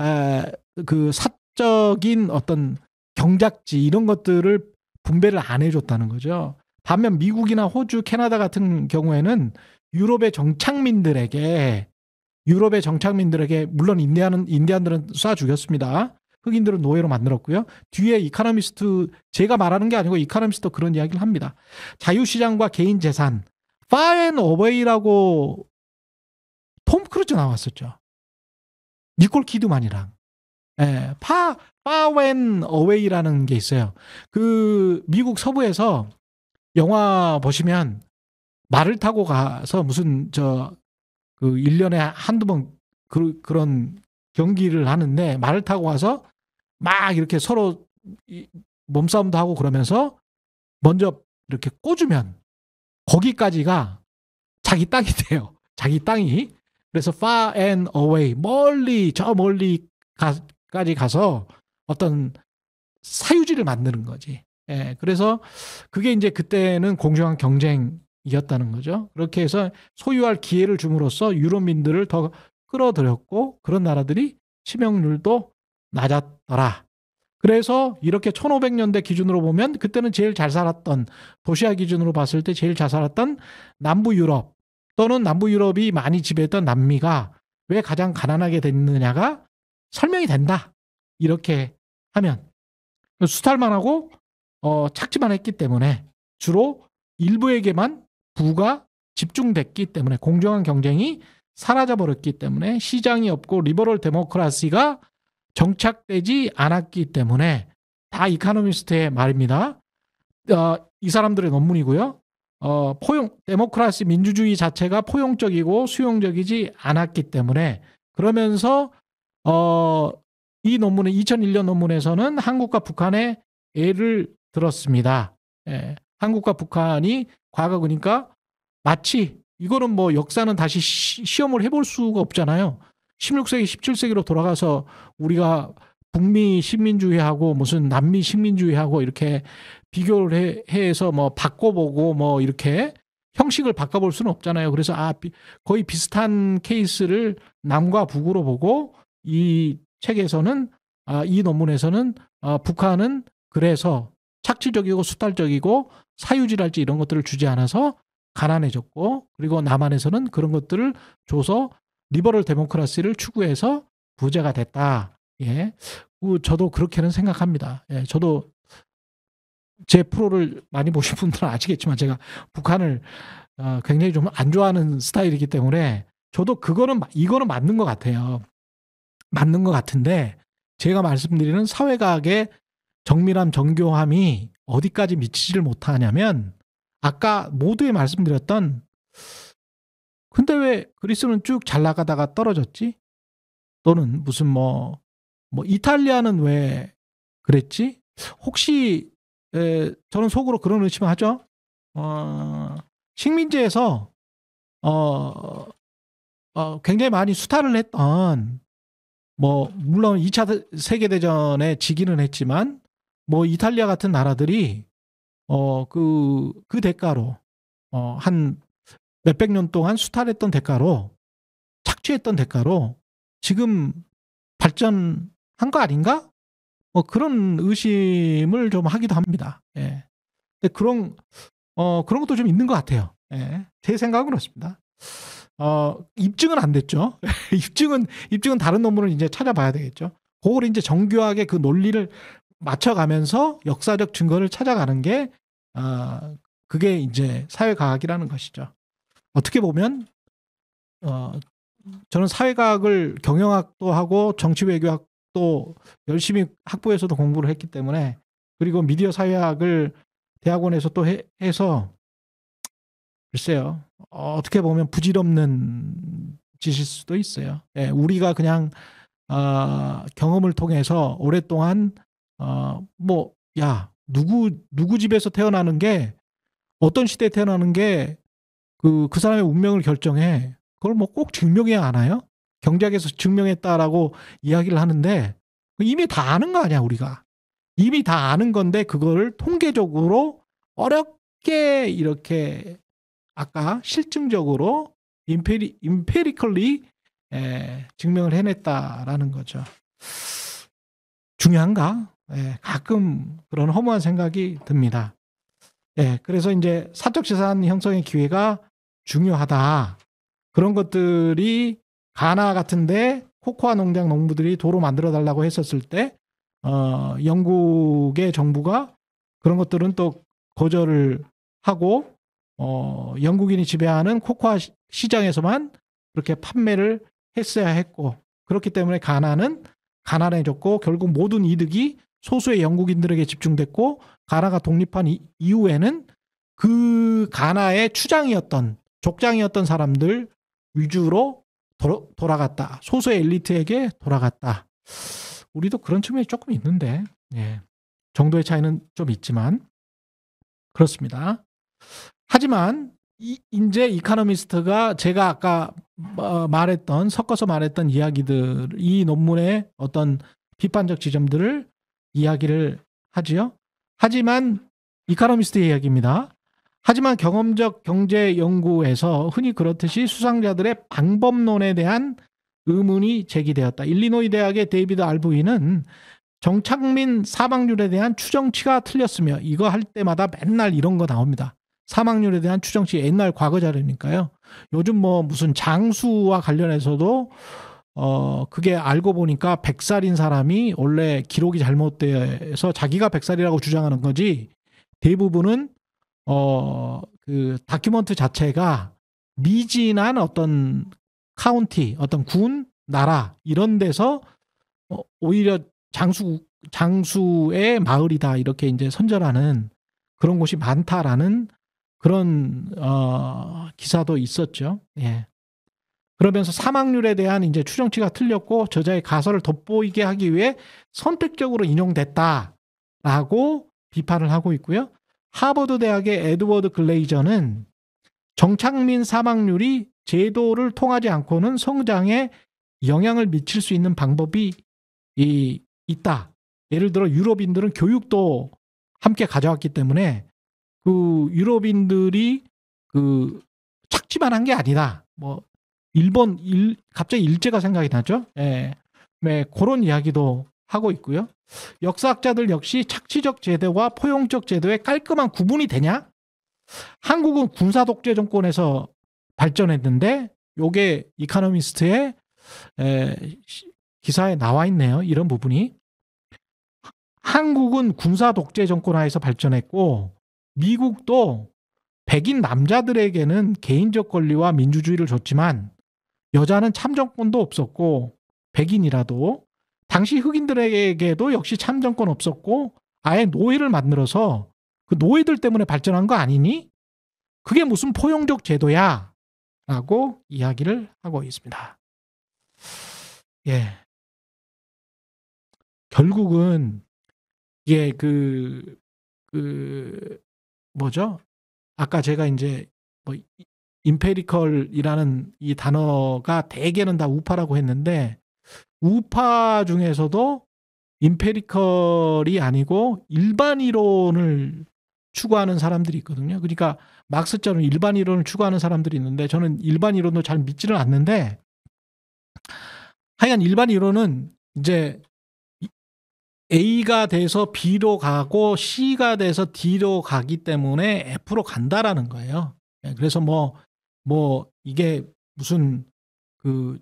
에, 그 사적인 어떤 경작지 이런 것들을 분배를 안 해줬다는 거죠. 반면 미국이나 호주, 캐나다 같은 경우에는 유럽의 정착민들에게 유럽의 정착민들에게 물론 인디안은 인디안들은 쏴 죽였습니다. 흑인들은 노예로 만들었고요. 뒤에 이카노미스트 제가 말하는 게 아니고 이카노미스트 그런 이야기를 합니다. 자유시장과 개인 재산, 파앤 오웨이라고톰 크루즈 나왔었죠. 니콜 키드만이랑 예, 파, 파웬 어웨이라는 게 있어요. 그 미국 서부에서 영화 보시면 말을 타고 가서 무슨 저그 1년에 한두 번 그, 그런 경기를 하는데 말을 타고 가서 막 이렇게 서로 이, 몸싸움도 하고 그러면서 먼저 이렇게 꽂으면 거기까지가 자기 땅이 [laughs] 돼요. 자기 땅이. 그래서 far and away 멀리 저 멀리 가, 까지 가서 어떤 사유지를 만드는 거지. 예, 그래서 그게 이제 그때는 공정한 경쟁이었다는 거죠. 그렇게 해서 소유할 기회를 줌으로써 유럽민들을 더 끌어들였고 그런 나라들이 치명률도 낮았더라. 그래서 이렇게 1500년대 기준으로 보면 그때는 제일 잘 살았던 도시화 기준으로 봤을 때 제일 잘 살았던 남부 유럽 또는 남부 유럽이 많이 지배했던 남미가 왜 가장 가난하게 됐느냐가 설명이 된다. 이렇게 하면 수탈만 하고 어, 착지만 했기 때문에 주로 일부에게만 부가 집중됐기 때문에 공정한 경쟁이 사라져 버렸기 때문에 시장이 없고 리버럴 데모크라시가 정착되지 않았기 때문에 다 이카노미스트의 말입니다. 어, 이 사람들의 논문이고요. 어, 포용 데모크라시 민주주의 자체가 포용적이고 수용적이지 않았기 때문에 그러면서 어, 이 논문은 2001년 논문에서는 한국과 북한의 예를 들었습니다. 예, 한국과 북한이 과거 그러니까 마치 이거는 뭐 역사는 다시 시, 험을 해볼 수가 없잖아요. 16세기, 17세기로 돌아가서 우리가 북미 식민주의하고 무슨 남미 식민주의하고 이렇게 비교를 해, 해서 뭐 바꿔보고 뭐 이렇게 형식을 바꿔볼 수는 없잖아요. 그래서 아, 비, 거의 비슷한 케이스를 남과 북으로 보고 이 책에서는 아, 이 논문에서는 아, 북한은 그래서 착취적이고 수탈적이고 사유질할지 이런 것들을 주지 않아서 가난해졌고 그리고 남한에서는 그런 것들을 줘서 리버럴 데모크라시를 추구해서 부자가 됐다. 예. 저도 그렇게는 생각합니다. 예. 저도 제 프로를 많이 보신 분들은 아시겠지만 제가 북한을 어, 굉장히 좀 안 좋아하는 스타일이기 때문에 저도 그거는 이거는 맞는 것 같아요. 맞는 것 같은데 제가 말씀드리는 사회과학의 정밀함, 정교함이 어디까지 미치지를 못하냐면 아까 모두에 말씀드렸던 근데 왜 그리스는 쭉 잘 나가다가 떨어졌지? 또는 무슨 뭐, 뭐 이탈리아는 왜 그랬지? 혹시 에, 저는 속으로 그런 의심을 하죠. 어, 식민지에서 어, 어, 굉장히 많이 수탈을 했던 뭐 물론 2차 세계 대전에 지기는 했지만 뭐 이탈리아 같은 나라들이 어그그 그 대가로 어 한 몇 백 년 동안 수탈했던 대가로 착취했던 대가로 지금 발전한 거 아닌가? 뭐 그런 의심을 좀 하기도 합니다. 예. 근데 그런 어 그런 것도 좀 있는 것 같아요. 예. 제 생각은 그렇습니다. 어, 입증은 안 됐죠. [laughs] 입증은, 입증은 다른 논문을 이제 찾아봐야 되겠죠. 그걸 이제 정교하게 그 논리를 맞춰가면서 역사적 증거를 찾아가는 게, 어, 그게 이제 사회과학이라는 것이죠. 어떻게 보면, 어, 저는 사회과학을 경영학도 하고 정치외교학도 열심히 학부에서도 공부를 했기 때문에 그리고 미디어 사회학을 대학원에서 또 해, 해서 글쎄요 어, 어떻게 보면 부질없는 짓일 수도 있어요. 예, 우리가 그냥 어, 경험을 통해서 오랫동안 어, 뭐야 누구 누구 집에서 태어나는 게 어떤 시대에 태어나는 게 그그 그 사람의 운명을 결정해 그걸 뭐 꼭 증명해야 하나요? 경제학에서 증명했다라고 이야기를 하는데 이미 다 아는 거 아니야 우리가 이미 다 아는 건데 그거를 통계적으로 어렵게 이렇게 아까 실증적으로 임페리, 임페리컬리 에, 증명을 해냈다라는 거죠. 중요한가? 예, 가끔 그런 허무한 생각이 듭니다. 예, 그래서 이제 사적 재산 형성의 기회가 중요하다. 그런 것들이 가나 같은데 코코아 농장 농부들이 도로 만들어 달라고 했었을 때, 어, 영국의 정부가 그런 것들은 또 거절을 하고 어, 영국인이 지배하는 코코아 시장에서만 그렇게 판매를 했어야 했고 그렇기 때문에 가나는 가난해졌고 결국 모든 이득이 소수의 영국인들에게 집중됐고 가나가 독립한 이, 이후에는 그 가나의 추장이었던 족장이었던 사람들 위주로 도로, 돌아갔다. 소수의 엘리트에게 돌아갔다. 우리도 그런 측면이 조금 있는데, 예. 정도의 차이는 좀 있지만, 그렇습니다. 하지만 이, 이제 이카노미스트가 제가 아까 어, 말했던 섞어서 말했던 이야기들 이 논문의 어떤 비판적 지점들을 이야기를 하지요. 하지만 이카노미스트의 이야기입니다. 하지만 경험적 경제 연구에서 흔히 그렇듯이 수상자들의 방법론에 대한 의문이 제기되었다. 일리노이 대학의 데이비드 알부인은 정착민 사망률에 대한 추정치가 틀렸으며 이거 할 때마다 맨날 이런 거 나옵니다. 사망률에 대한 추정치 옛날 과거 자료니까요. 요즘 뭐 무슨 장수와 관련해서도 어 그게 알고 보니까 백살인 사람이 원래 기록이 잘못돼서 자기가 백살이라고 주장하는 거지 대부분은 어 그 다큐멘트 자체가 미진한 어떤 카운티, 어떤 군, 나라 이런 데서 어, 오히려 장수 장수의 마을이다 이렇게 이제 선전하는 그런 곳이 많다라는 그런 어, 기사도 있었죠. 예. 그러면서 사망률에 대한 이제 추정치가 틀렸고 저자의 가설을 돋보이게 하기 위해 선택적으로 인용됐다라고 비판을 하고 있고요. 하버드 대학의 에드워드 글레이저는 정착민 사망률이 제도를 통하지 않고는 성장에 영향을 미칠 수 있는 방법이 있다. 예를 들어 유럽인들은 교육도 함께 가져왔기 때문에 그 유럽인들이 그 착지만 한 게 아니다. 뭐 일본 일 갑자기 일제가 생각이 나죠. 예. 네, 그런 이야기도 하고 있고요. 역사학자들 역시 착취적 제도와 포용적 제도의 깔끔한 구분이 되냐? 한국은 군사 독재 정권에서 발전했는데 요게 이카노미스트의 에, 기사에 나와 있네요. 이런 부분이 한국은 군사 독재 정권 하에서 발전했고 미국도 백인 남자들에게는 개인적 권리와 민주주의를 줬지만 여자는 참정권도 없었고 백인이라도 당시 흑인들에게도 역시 참정권 없었고 아예 노예를 만들어서 그 노예들 때문에 발전한 거 아니니? 그게 무슨 포용적 제도야? 라고 이야기를 하고 있습니다. 예. 결국은 이게 그, 그, 뭐죠? 아까 제가 이제 뭐 임페리컬이라는 이 단어가 대개는 다 우파라고 했는데 우파 중에서도 임페리컬이 아니고 일반 이론을 추구하는 사람들이 있거든요. 그러니까 막스처럼 일반 이론을 추구하는 사람들이 있는데 저는 일반 이론도 잘 믿지를 않는데 하여간 일반 이론은 이제 A가 돼서 B로 가고 C가 돼서 D로 가기 때문에 F로 간다라는 거예요. 예, 그래서 뭐, 뭐, 이게 무슨 그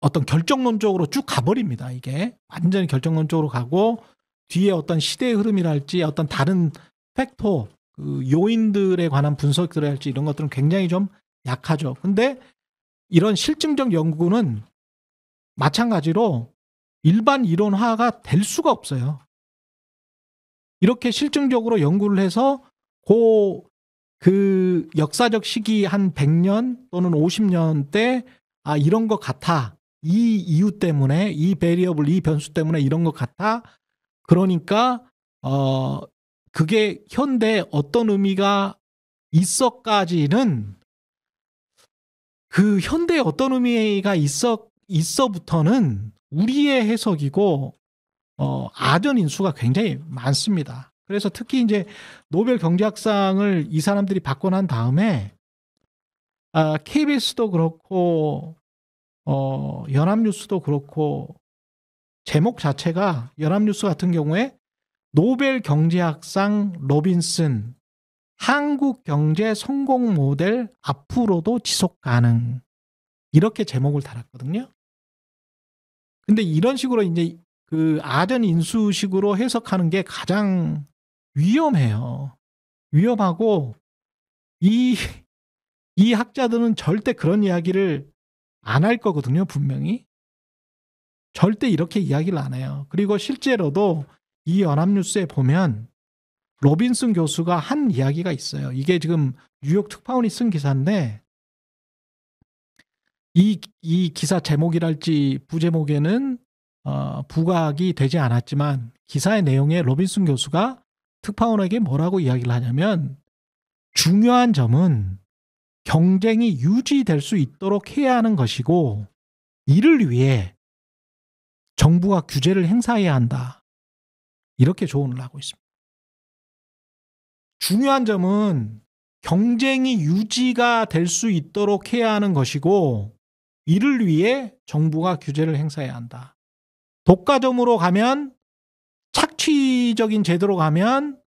어떤 결정론적으로 쭉 가버립니다. 이게 완전히 결정론적으로 가고 뒤에 어떤 시대의 흐름이랄지 어떤 다른 팩토, 그 요인들에 관한 분석들이랄지 이런 것들은 굉장히 좀 약하죠. 근데 이런 실증적 연구는 마찬가지로 일반 이론화가 될 수가 없어요. 이렇게 실증적으로 연구를 해서 그, 그 역사적 시기 한 100년 또는 50년 때 아, 이런 것 같아. 이 이유 때문에, 이 베리어블, 이 변수 때문에 이런 것 같아. 그러니까, 어, 그게 현대 어떤 의미가 있어까지는 그 현대에 어떤 의미가 있어, 있어부터는 우리의 해석이고 어, 아전인 수가 굉장히 많습니다. 그래서 특히 이제 노벨 경제학상을 이 사람들이 받고 난 다음에 아, KBS도 그렇고 어, 연합뉴스도 그렇고 제목 자체가 연합뉴스 같은 경우에 노벨 경제학상 로빈슨 한국 경제 성공 모델 앞으로도 지속 가능 이렇게 제목을 달았거든요. 근데 이런 식으로 이제 그 아전 인수식으로 해석하는 게 가장 위험해요. 위험하고 이, 이 학자들은 절대 그런 이야기를 안 할 거거든요, 분명히. 절대 이렇게 이야기를 안 해요. 그리고 실제로도 이 연합뉴스에 보면 로빈슨 교수가 한 이야기가 있어요. 이게 지금 뉴욕 특파원이 쓴 기사인데 이, 이 기사 제목이랄지 부제목에는 어, 부각이 되지 않았지만 기사의 내용에 로빈슨 교수가 특파원에게 뭐라고 이야기를 하냐면 중요한 점은 경쟁이 유지될 수 있도록 해야 하는 것이고 이를 위해 정부가 규제를 행사해야 한다. 이렇게 조언을 하고 있습니다. 중요한 점은 경쟁이 유지가 될 수 있도록 해야 하는 것이고 이를 위해 정부가 규제를 행사해야 한다. 독과점으로 가면 착취적인 제도로 가면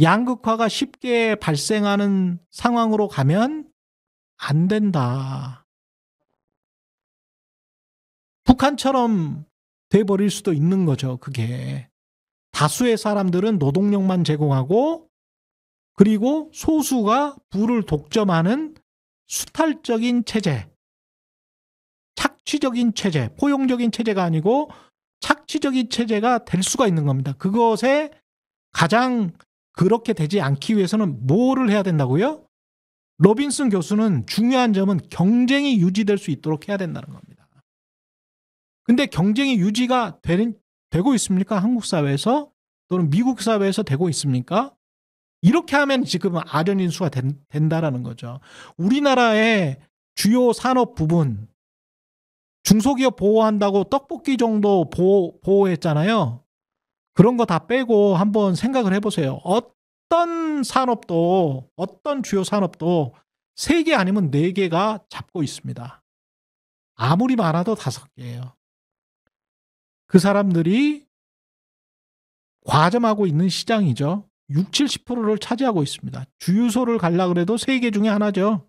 양극화가 쉽게 발생하는 상황으로 가면 안 된다. 북한처럼 돼버릴 수도 있는 거죠, 그게. 다수의 사람들은 노동력만 제공하고 그리고 소수가 부를 독점하는 수탈적인 체제. 착취적인 체제, 포용적인 체제가 아니고 착취적인 체제가 될 수가 있는 겁니다. 그것에 가장 그렇게 되지 않기 위해서는 뭐를 해야 된다고요? 로빈슨 교수는 중요한 점은 경쟁이 유지될 수 있도록 해야 된다는 겁니다. 근데 경쟁이 유지가 되는, 되고 있습니까? 한국 사회에서 또는 미국 사회에서 되고 있습니까? 이렇게 하면 지금 아련 인수가 된, 다라는 거죠. 우리나라의 주요 산업 부분 중소기업 보호한다고 떡볶이 정도 보호, 보호했잖아요. 그런 거 다 빼고 한번 생각을 해보세요. 어떤 산업도, 어떤 주요 산업도 3개 아니면 4개가 잡고 있습니다. 아무리 많아도 5개예요. 그 사람들이 과점하고 있는 시장이죠. 60, 70%를 차지하고 있습니다. 주유소를 갈라 그래도 3개 중에 하나죠.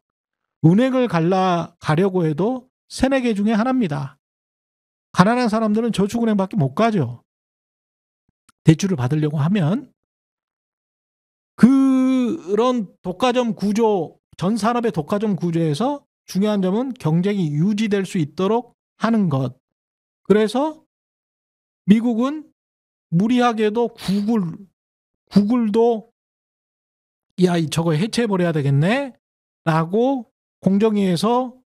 은행을 갈라 가려고 해도 세네 개 중에 하나입니다. 가난한 사람들은 저축은행밖에 못 가죠. 대출을 받으려고 하면 그런 독과점 구조, 전 산업의 독과점 구조에서 중요한 점은 경쟁이 유지될 수 있도록 하는 것. 그래서 미국은 무리하게도 구글, 구글도 야, 저거 해체해버려야 되겠네? 라고 공정위에서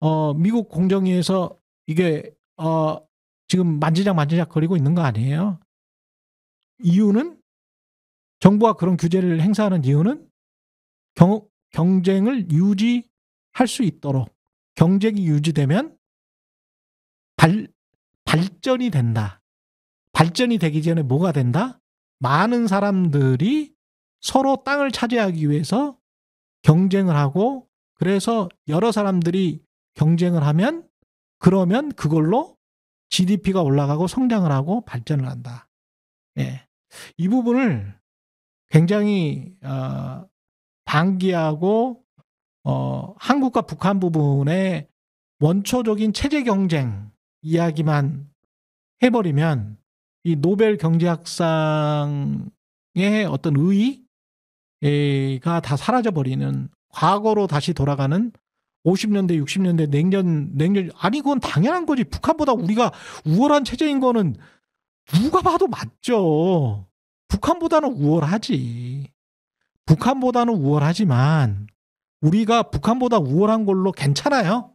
어, 미국 공정위에서 이게 어, 지금 만지작 만지작 거리고 있는 거 아니에요? 이유는 정부가 그런 규제를 행사하는 이유는 경, 경쟁을 유지할 수 있도록 경쟁이 유지되면 발, 발전이 된다. 발전이 되기 전에 뭐가 된다? 많은 사람들이 서로 땅을 차지하기 위해서 경쟁을 하고 그래서 여러 사람들이 경쟁을 하면 그러면 그걸로 GDP가 올라가고 성장을 하고 발전을 한다. 예. 이 부분을 굉장히 어, 방기하고 어, 한국과 북한 부분의 원초적인 체제 경쟁 이야기만 해버리면 이 노벨 경제학상의 어떤 의의가 다 사라져 버리는 과거로 다시 돌아가는 50년대, 60년대 냉전, 냉전 아니 그건 당연한 거지. 북한보다 우리가 우월한 체제인 거는 누가 봐도 맞죠. 북한보다는 우월하지. 북한보다는 우월하지만 우리가 북한보다 우월한 걸로 괜찮아요?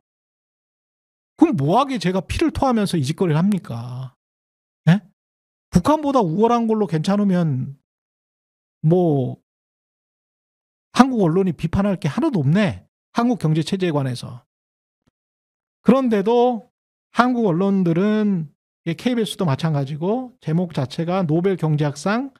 그럼 뭐하게 제가 피를 토하면서 이 짓거리를 합니까? 에? 예? 북한보다 우월한 걸로 괜찮으면 뭐 한국 언론이 비판할 게 하나도 없네. 한국 경제 체제에 관해서. 그런데도 한국 언론들은 KBS도 마찬가지고 제목 자체가 노벨 경제학상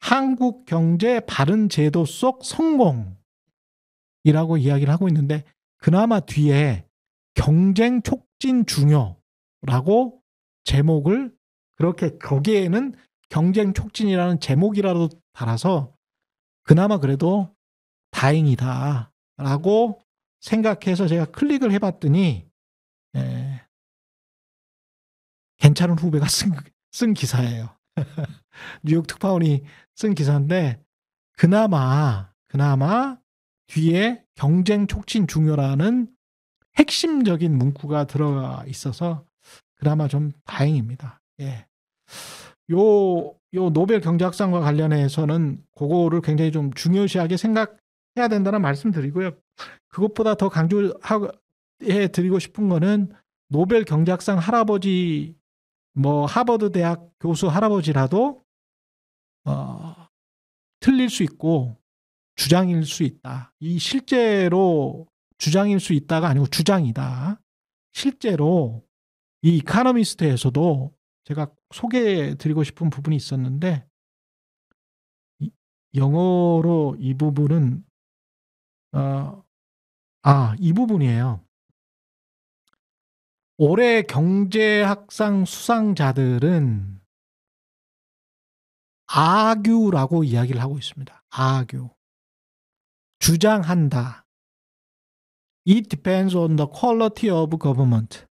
한국 경제 바른 제도 속 성공이라고 이야기를 하고 있는데 그나마 뒤에 경쟁 촉진 중요라고 제목을 그렇게 거기에는 경쟁 촉진이라는 제목이라도 달아서 그나마 그래도 다행이다라고 생각해서 제가 클릭을 해봤더니 에, 예, 괜찮은 후배가 쓴, 쓴 기사예요. [laughs] 뉴욕 특파원이 쓴 기사인데 그나마 그나마 뒤에 경쟁 촉진 중요라는 핵심적인 문구가 들어가 있어서 그나마 좀 다행입니다. 예. 요, 요 노벨 경제학상과 관련해서는 그거를 굉장히 좀 중요시하게 생각, 해야 된다는 말씀드리고요. 그것보다 더 강조해 드리고 싶은 거는 노벨 경제학상 할아버지 뭐 하버드 대학 교수 할아버지라도 어, 틀릴 수 있고 주장일 수 있다. 이 실제로 주장일 수 있다가 아니고 주장이다. 실제로 이 이카노미스트에서도 제가 소개해 드리고 싶은 부분이 있었는데 영어로 이 부분은 어, 아, 이 부분이에요. 올해 경제학상 수상자들은 아규라고 이야기를 하고 있습니다. 아규. 주장한다. It depends on the quality of government.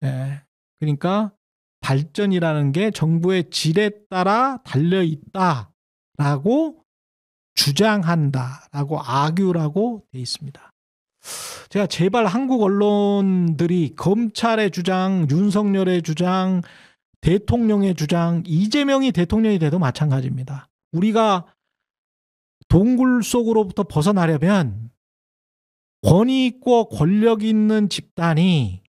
네. 그러니까 발전이라는 게 정부의 질에 따라 달려 있다라고 주장한다라고 악유라고 돼 있습니다. 제가 제발 한국 언론들이 검찰의 주장, 윤석열의 주장, 대통령의 주장, 이재명이 대통령이 돼도 마찬가지입니다. 우리가 동굴 속으로부터 벗어나려면 권위 있고 권력 있는 집단이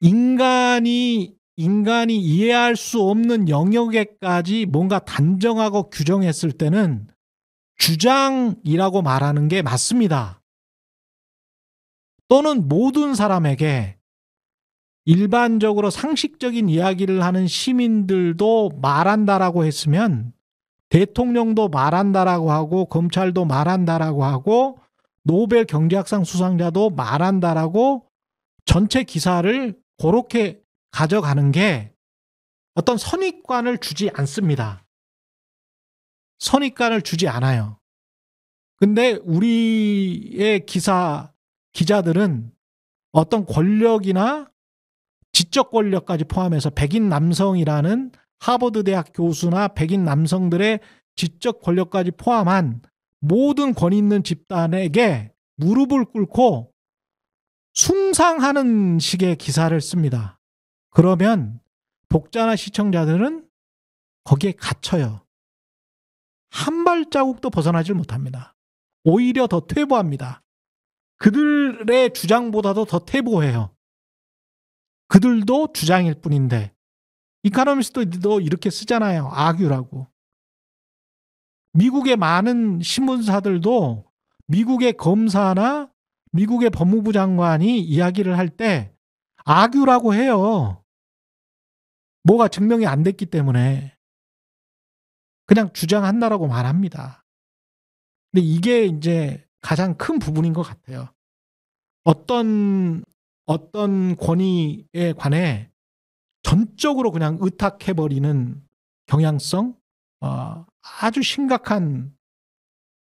인간이 인간이 이해할 수 없는 영역에까지 뭔가 단정하고 규정했을 때는 주장이라고 말하는 게 맞습니다. 또는 모든 사람에게 일반적으로 상식적인 이야기를 하는 시민들도 말한다라고 했으면 대통령도 말한다라고 하고 검찰도 말한다라고 하고 노벨 경제학상 수상자도 말한다라고 전체 기사를 그렇게 가져가는 게 어떤 선입관을 주지 않습니다. 선입관을 주지 않아요. 근데 우리의 기사, 기자들은 어떤 권력이나 지적 권력까지 포함해서 백인 남성이라는 하버드 대학 교수나 백인 남성들의 지적 권력까지 포함한 모든 권위 있는 집단에게 무릎을 꿇고 숭상하는 식의 기사를 씁니다. 그러면 독자나 시청자들은 거기에 갇혀요. 한 발자국도 벗어나질 못합니다. 오히려 더 퇴보합니다. 그들의 주장보다도 더 퇴보해요. 그들도 주장일 뿐인데 이카노미스트도 이렇게 쓰잖아요. 악유라고. 미국의 많은 신문사들도 미국의 검사나 미국의 법무부 장관이 이야기를 할 때 악유라고 해요. 뭐가 증명이 안 됐기 때문에 그냥 주장한다라고 말합니다. 근데 이게 이제 가장 큰 부분인 것 같아요. 어떤 어떤 권위에 관해 전적으로 그냥 의탁해버리는 경향성, 어, 아주 심각한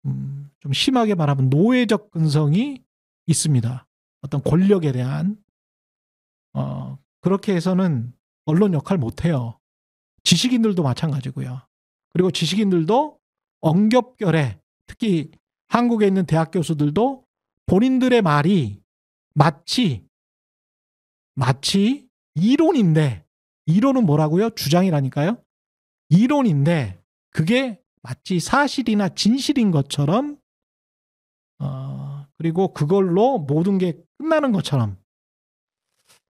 음, 좀 심하게 말하면 노예적 근성이 있습니다. 어떤 권력에 대한 어, 그렇게 해서는 언론 역할 못해요. 지식인들도 마찬가지고요. 그리고 지식인들도 엉겹결에 특히 한국에 있는 대학 교수들도 본인들의 말이 마치 마치 이론인데 이론은 뭐라고요? 주장이라니까요. 이론인데 그게 마치 사실이나 진실인 것처럼 어, 그리고 그걸로 모든 게 끝나는 것처럼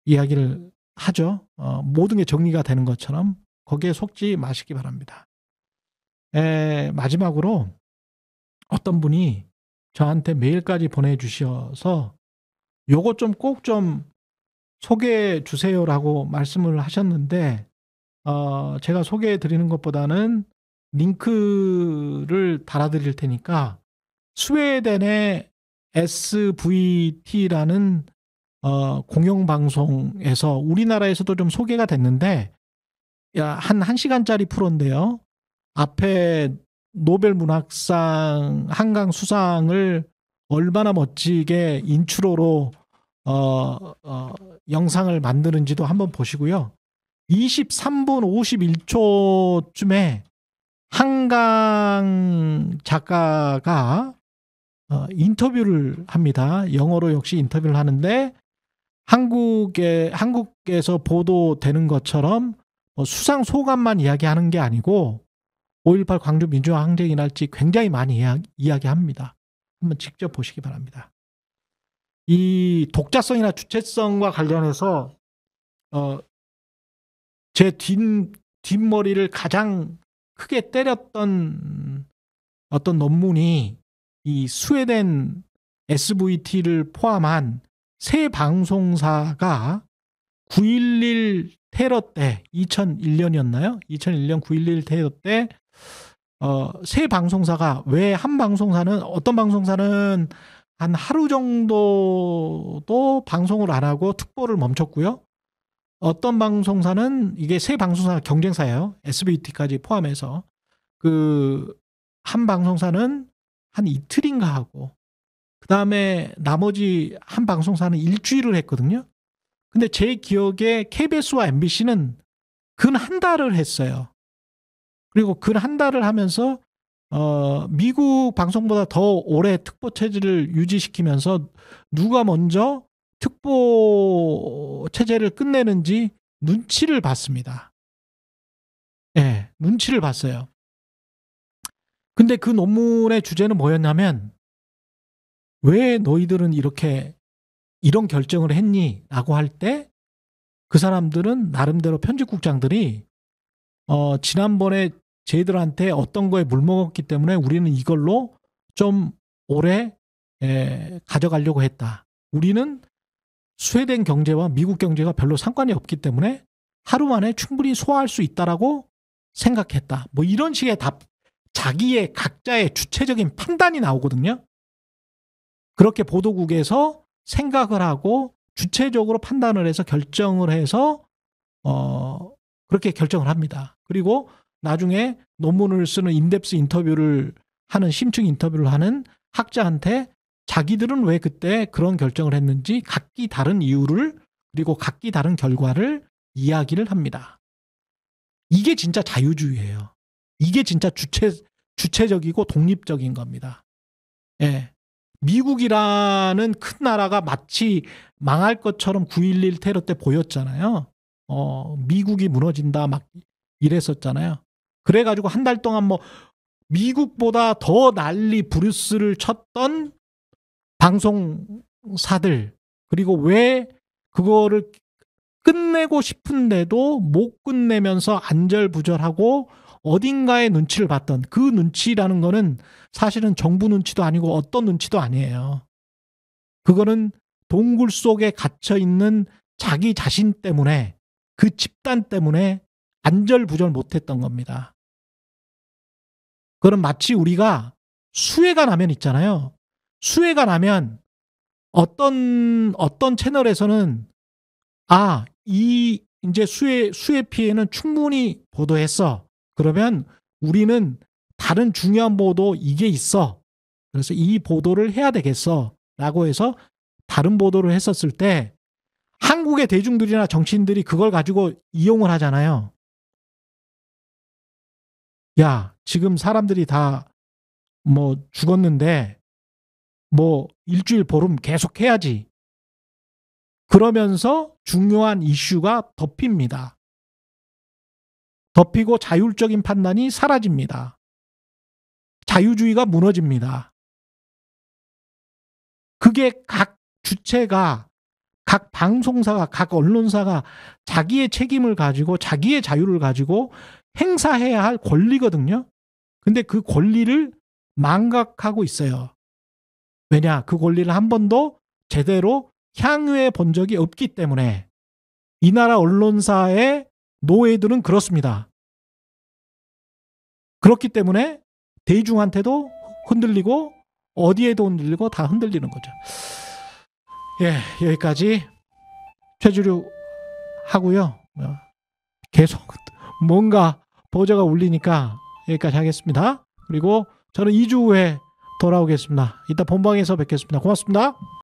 이야기를 하죠. 어, 모든 게 정리가 되는 것처럼 거기에 속지 마시기 바랍니다. 에, 마지막으로 어떤 분이 저한테 메일까지 보내주셔서 요거 좀 꼭좀 좀 소개해 주세요라고 말씀을 하셨는데 어, 제가 소개해 드리는 것보다는 링크를 달아드릴 테니까 스웨덴의 SVT라는 어, 공영방송에서 우리나라에서도 좀 소개가 됐는데 한 1시간짜리 프로인데요. 앞에 노벨 문학상 한강 수상을 얼마나 멋지게 인출로로 어, 어, 영상을 만드는지도 한번 보시고요. 23분 51초쯤에 한강 작가가 어, 인터뷰를 합니다. 영어로 역시 인터뷰를 하는데 한국에 한국에서 보도되는 것처럼 뭐 수상 소감만 이야기하는 게 아니고 5.18 광주 민주화 항쟁이 날지 굉장히 많이 이야기, 합니다 한번 직접 보시기 바랍니다. 이 독자성이나 주체성과 관련해서 어, 제 뒷, 뒷머리를 가장 크게 때렸던 어떤 논문이 이 스웨덴 SVT를 포함한 새 방송사가 9.11 테러 때 2001년이었나요? 2001년 9.11 테러 때 어, 새 방송사가 왜 한 방송사는 어떤 방송사는 한 하루 정도도 방송을 안 하고 특보를 멈췄고요. 어떤 방송사는 이게 새 방송사 경쟁사예요. SBT까지 포함해서 그 한 방송사는 한 이틀인가 하고 그다음에 나머지 한 방송사는 일주일을 했거든요. 근데 제 기억에 KBS와 MBC는 근 한 달을 했어요. 그리고 근 한 달을 하면서 어, 미국 방송보다 더 오래 특보 체제를 유지시키면서 누가 먼저 특보 체제를 끝내는지 눈치를 봤습니다. 예, 네, 눈치를 봤어요. 근데 그 논문의 주제는 뭐였냐면 왜 너희들은 이렇게 이런 결정을 했니? 라고 할 때 그 사람들은 나름대로 편집국장들이 어, 지난번에 저희들한테 어떤 거에 물먹었기 때문에 우리는 이걸로 좀 오래 에, 예, 가져가려고 했다. 우리는 스웨덴 경제와 미국 경제가 별로 상관이 없기 때문에 하루 만에 충분히 소화할 수 있다라고 생각했다. 뭐 이런 식의 답, 자기의 각자의 주체적인 판단이 나오거든요. 그렇게 보도국에서 생각을 하고 주체적으로 판단을 해서 결정을 해서 어 그렇게 결정을 합니다. 그리고 나중에 논문을 쓰는 인덱스 인터뷰를 하는 심층 인터뷰를 하는 학자한테 자기들은 왜 그때 그런 결정을 했는지 각기 다른 이유를 그리고 각기 다른 결과를 이야기를 합니다. 이게 진짜 자유주의예요. 이게 진짜 주체 주체적이고 독립적인 겁니다. 예. 미국이라는 큰 나라가 마치 망할 것처럼 9.11 테러 때 보였잖아요. 어, 미국이 무너진다 막 이랬었잖아요. 그래가지고 한 달 동안 뭐 미국보다 더 난리 브루스를 쳤던 방송사들 그리고 왜 그거를 끝내고 싶은데도 못 끝내면서 안절부절하고 어딘가에 눈치를 봤던 그 눈치라는 거는 사실은 정부 눈치도 아니고 어떤 눈치도 아니에요. 그거는 동굴 속에 갇혀 있는 자기 자신 때문에 그 집단 때문에 안절부절 못했던 겁니다. 그건 마치 우리가 수혜가 나면 있잖아요. 수혜가 나면 어떤 어떤 채널에서는 아이 이제 수해 수해 피해는 충분히 보도했어. 그러면 우리는 다른 중요한 보도 이게 있어. 그래서 이 보도를 해야 되겠어. 라고 해서 다른 보도를 했었을 때 한국의 대중들이나 정치인들이 그걸 가지고 이용을 하잖아요. 야, 지금 사람들이 다 뭐 죽었는데 뭐 일주일 보름 계속 해야지. 그러면서 중요한 이슈가 덮입니다. 덮이고 자율적인 판단이 사라집니다. 자유주의가 무너집니다. 그게 각 주체가 각 방송사가 각 언론사가 자기의 책임을 가지고 자기의 자유를 가지고 행사해야 할 권리거든요. 근데 그 권리를 망각하고 있어요. 왜냐? 그 권리를 한 번도 제대로 향유해 본 적이 없기 때문에 이 나라 언론사의 노예들은 그렇습니다. 그렇기 때문에 대중한테도 흔들리고 어디에도 흔들리고 다 흔들리는 거죠. 예, 여기까지 최주류 하고요. 뭐 계속 뭔가 보좌가 울리니까 여기까지 하겠습니다. 그리고 저는 2주 후에 돌아오겠습니다. 이따 본방에서 뵙겠습니다. 고맙습니다.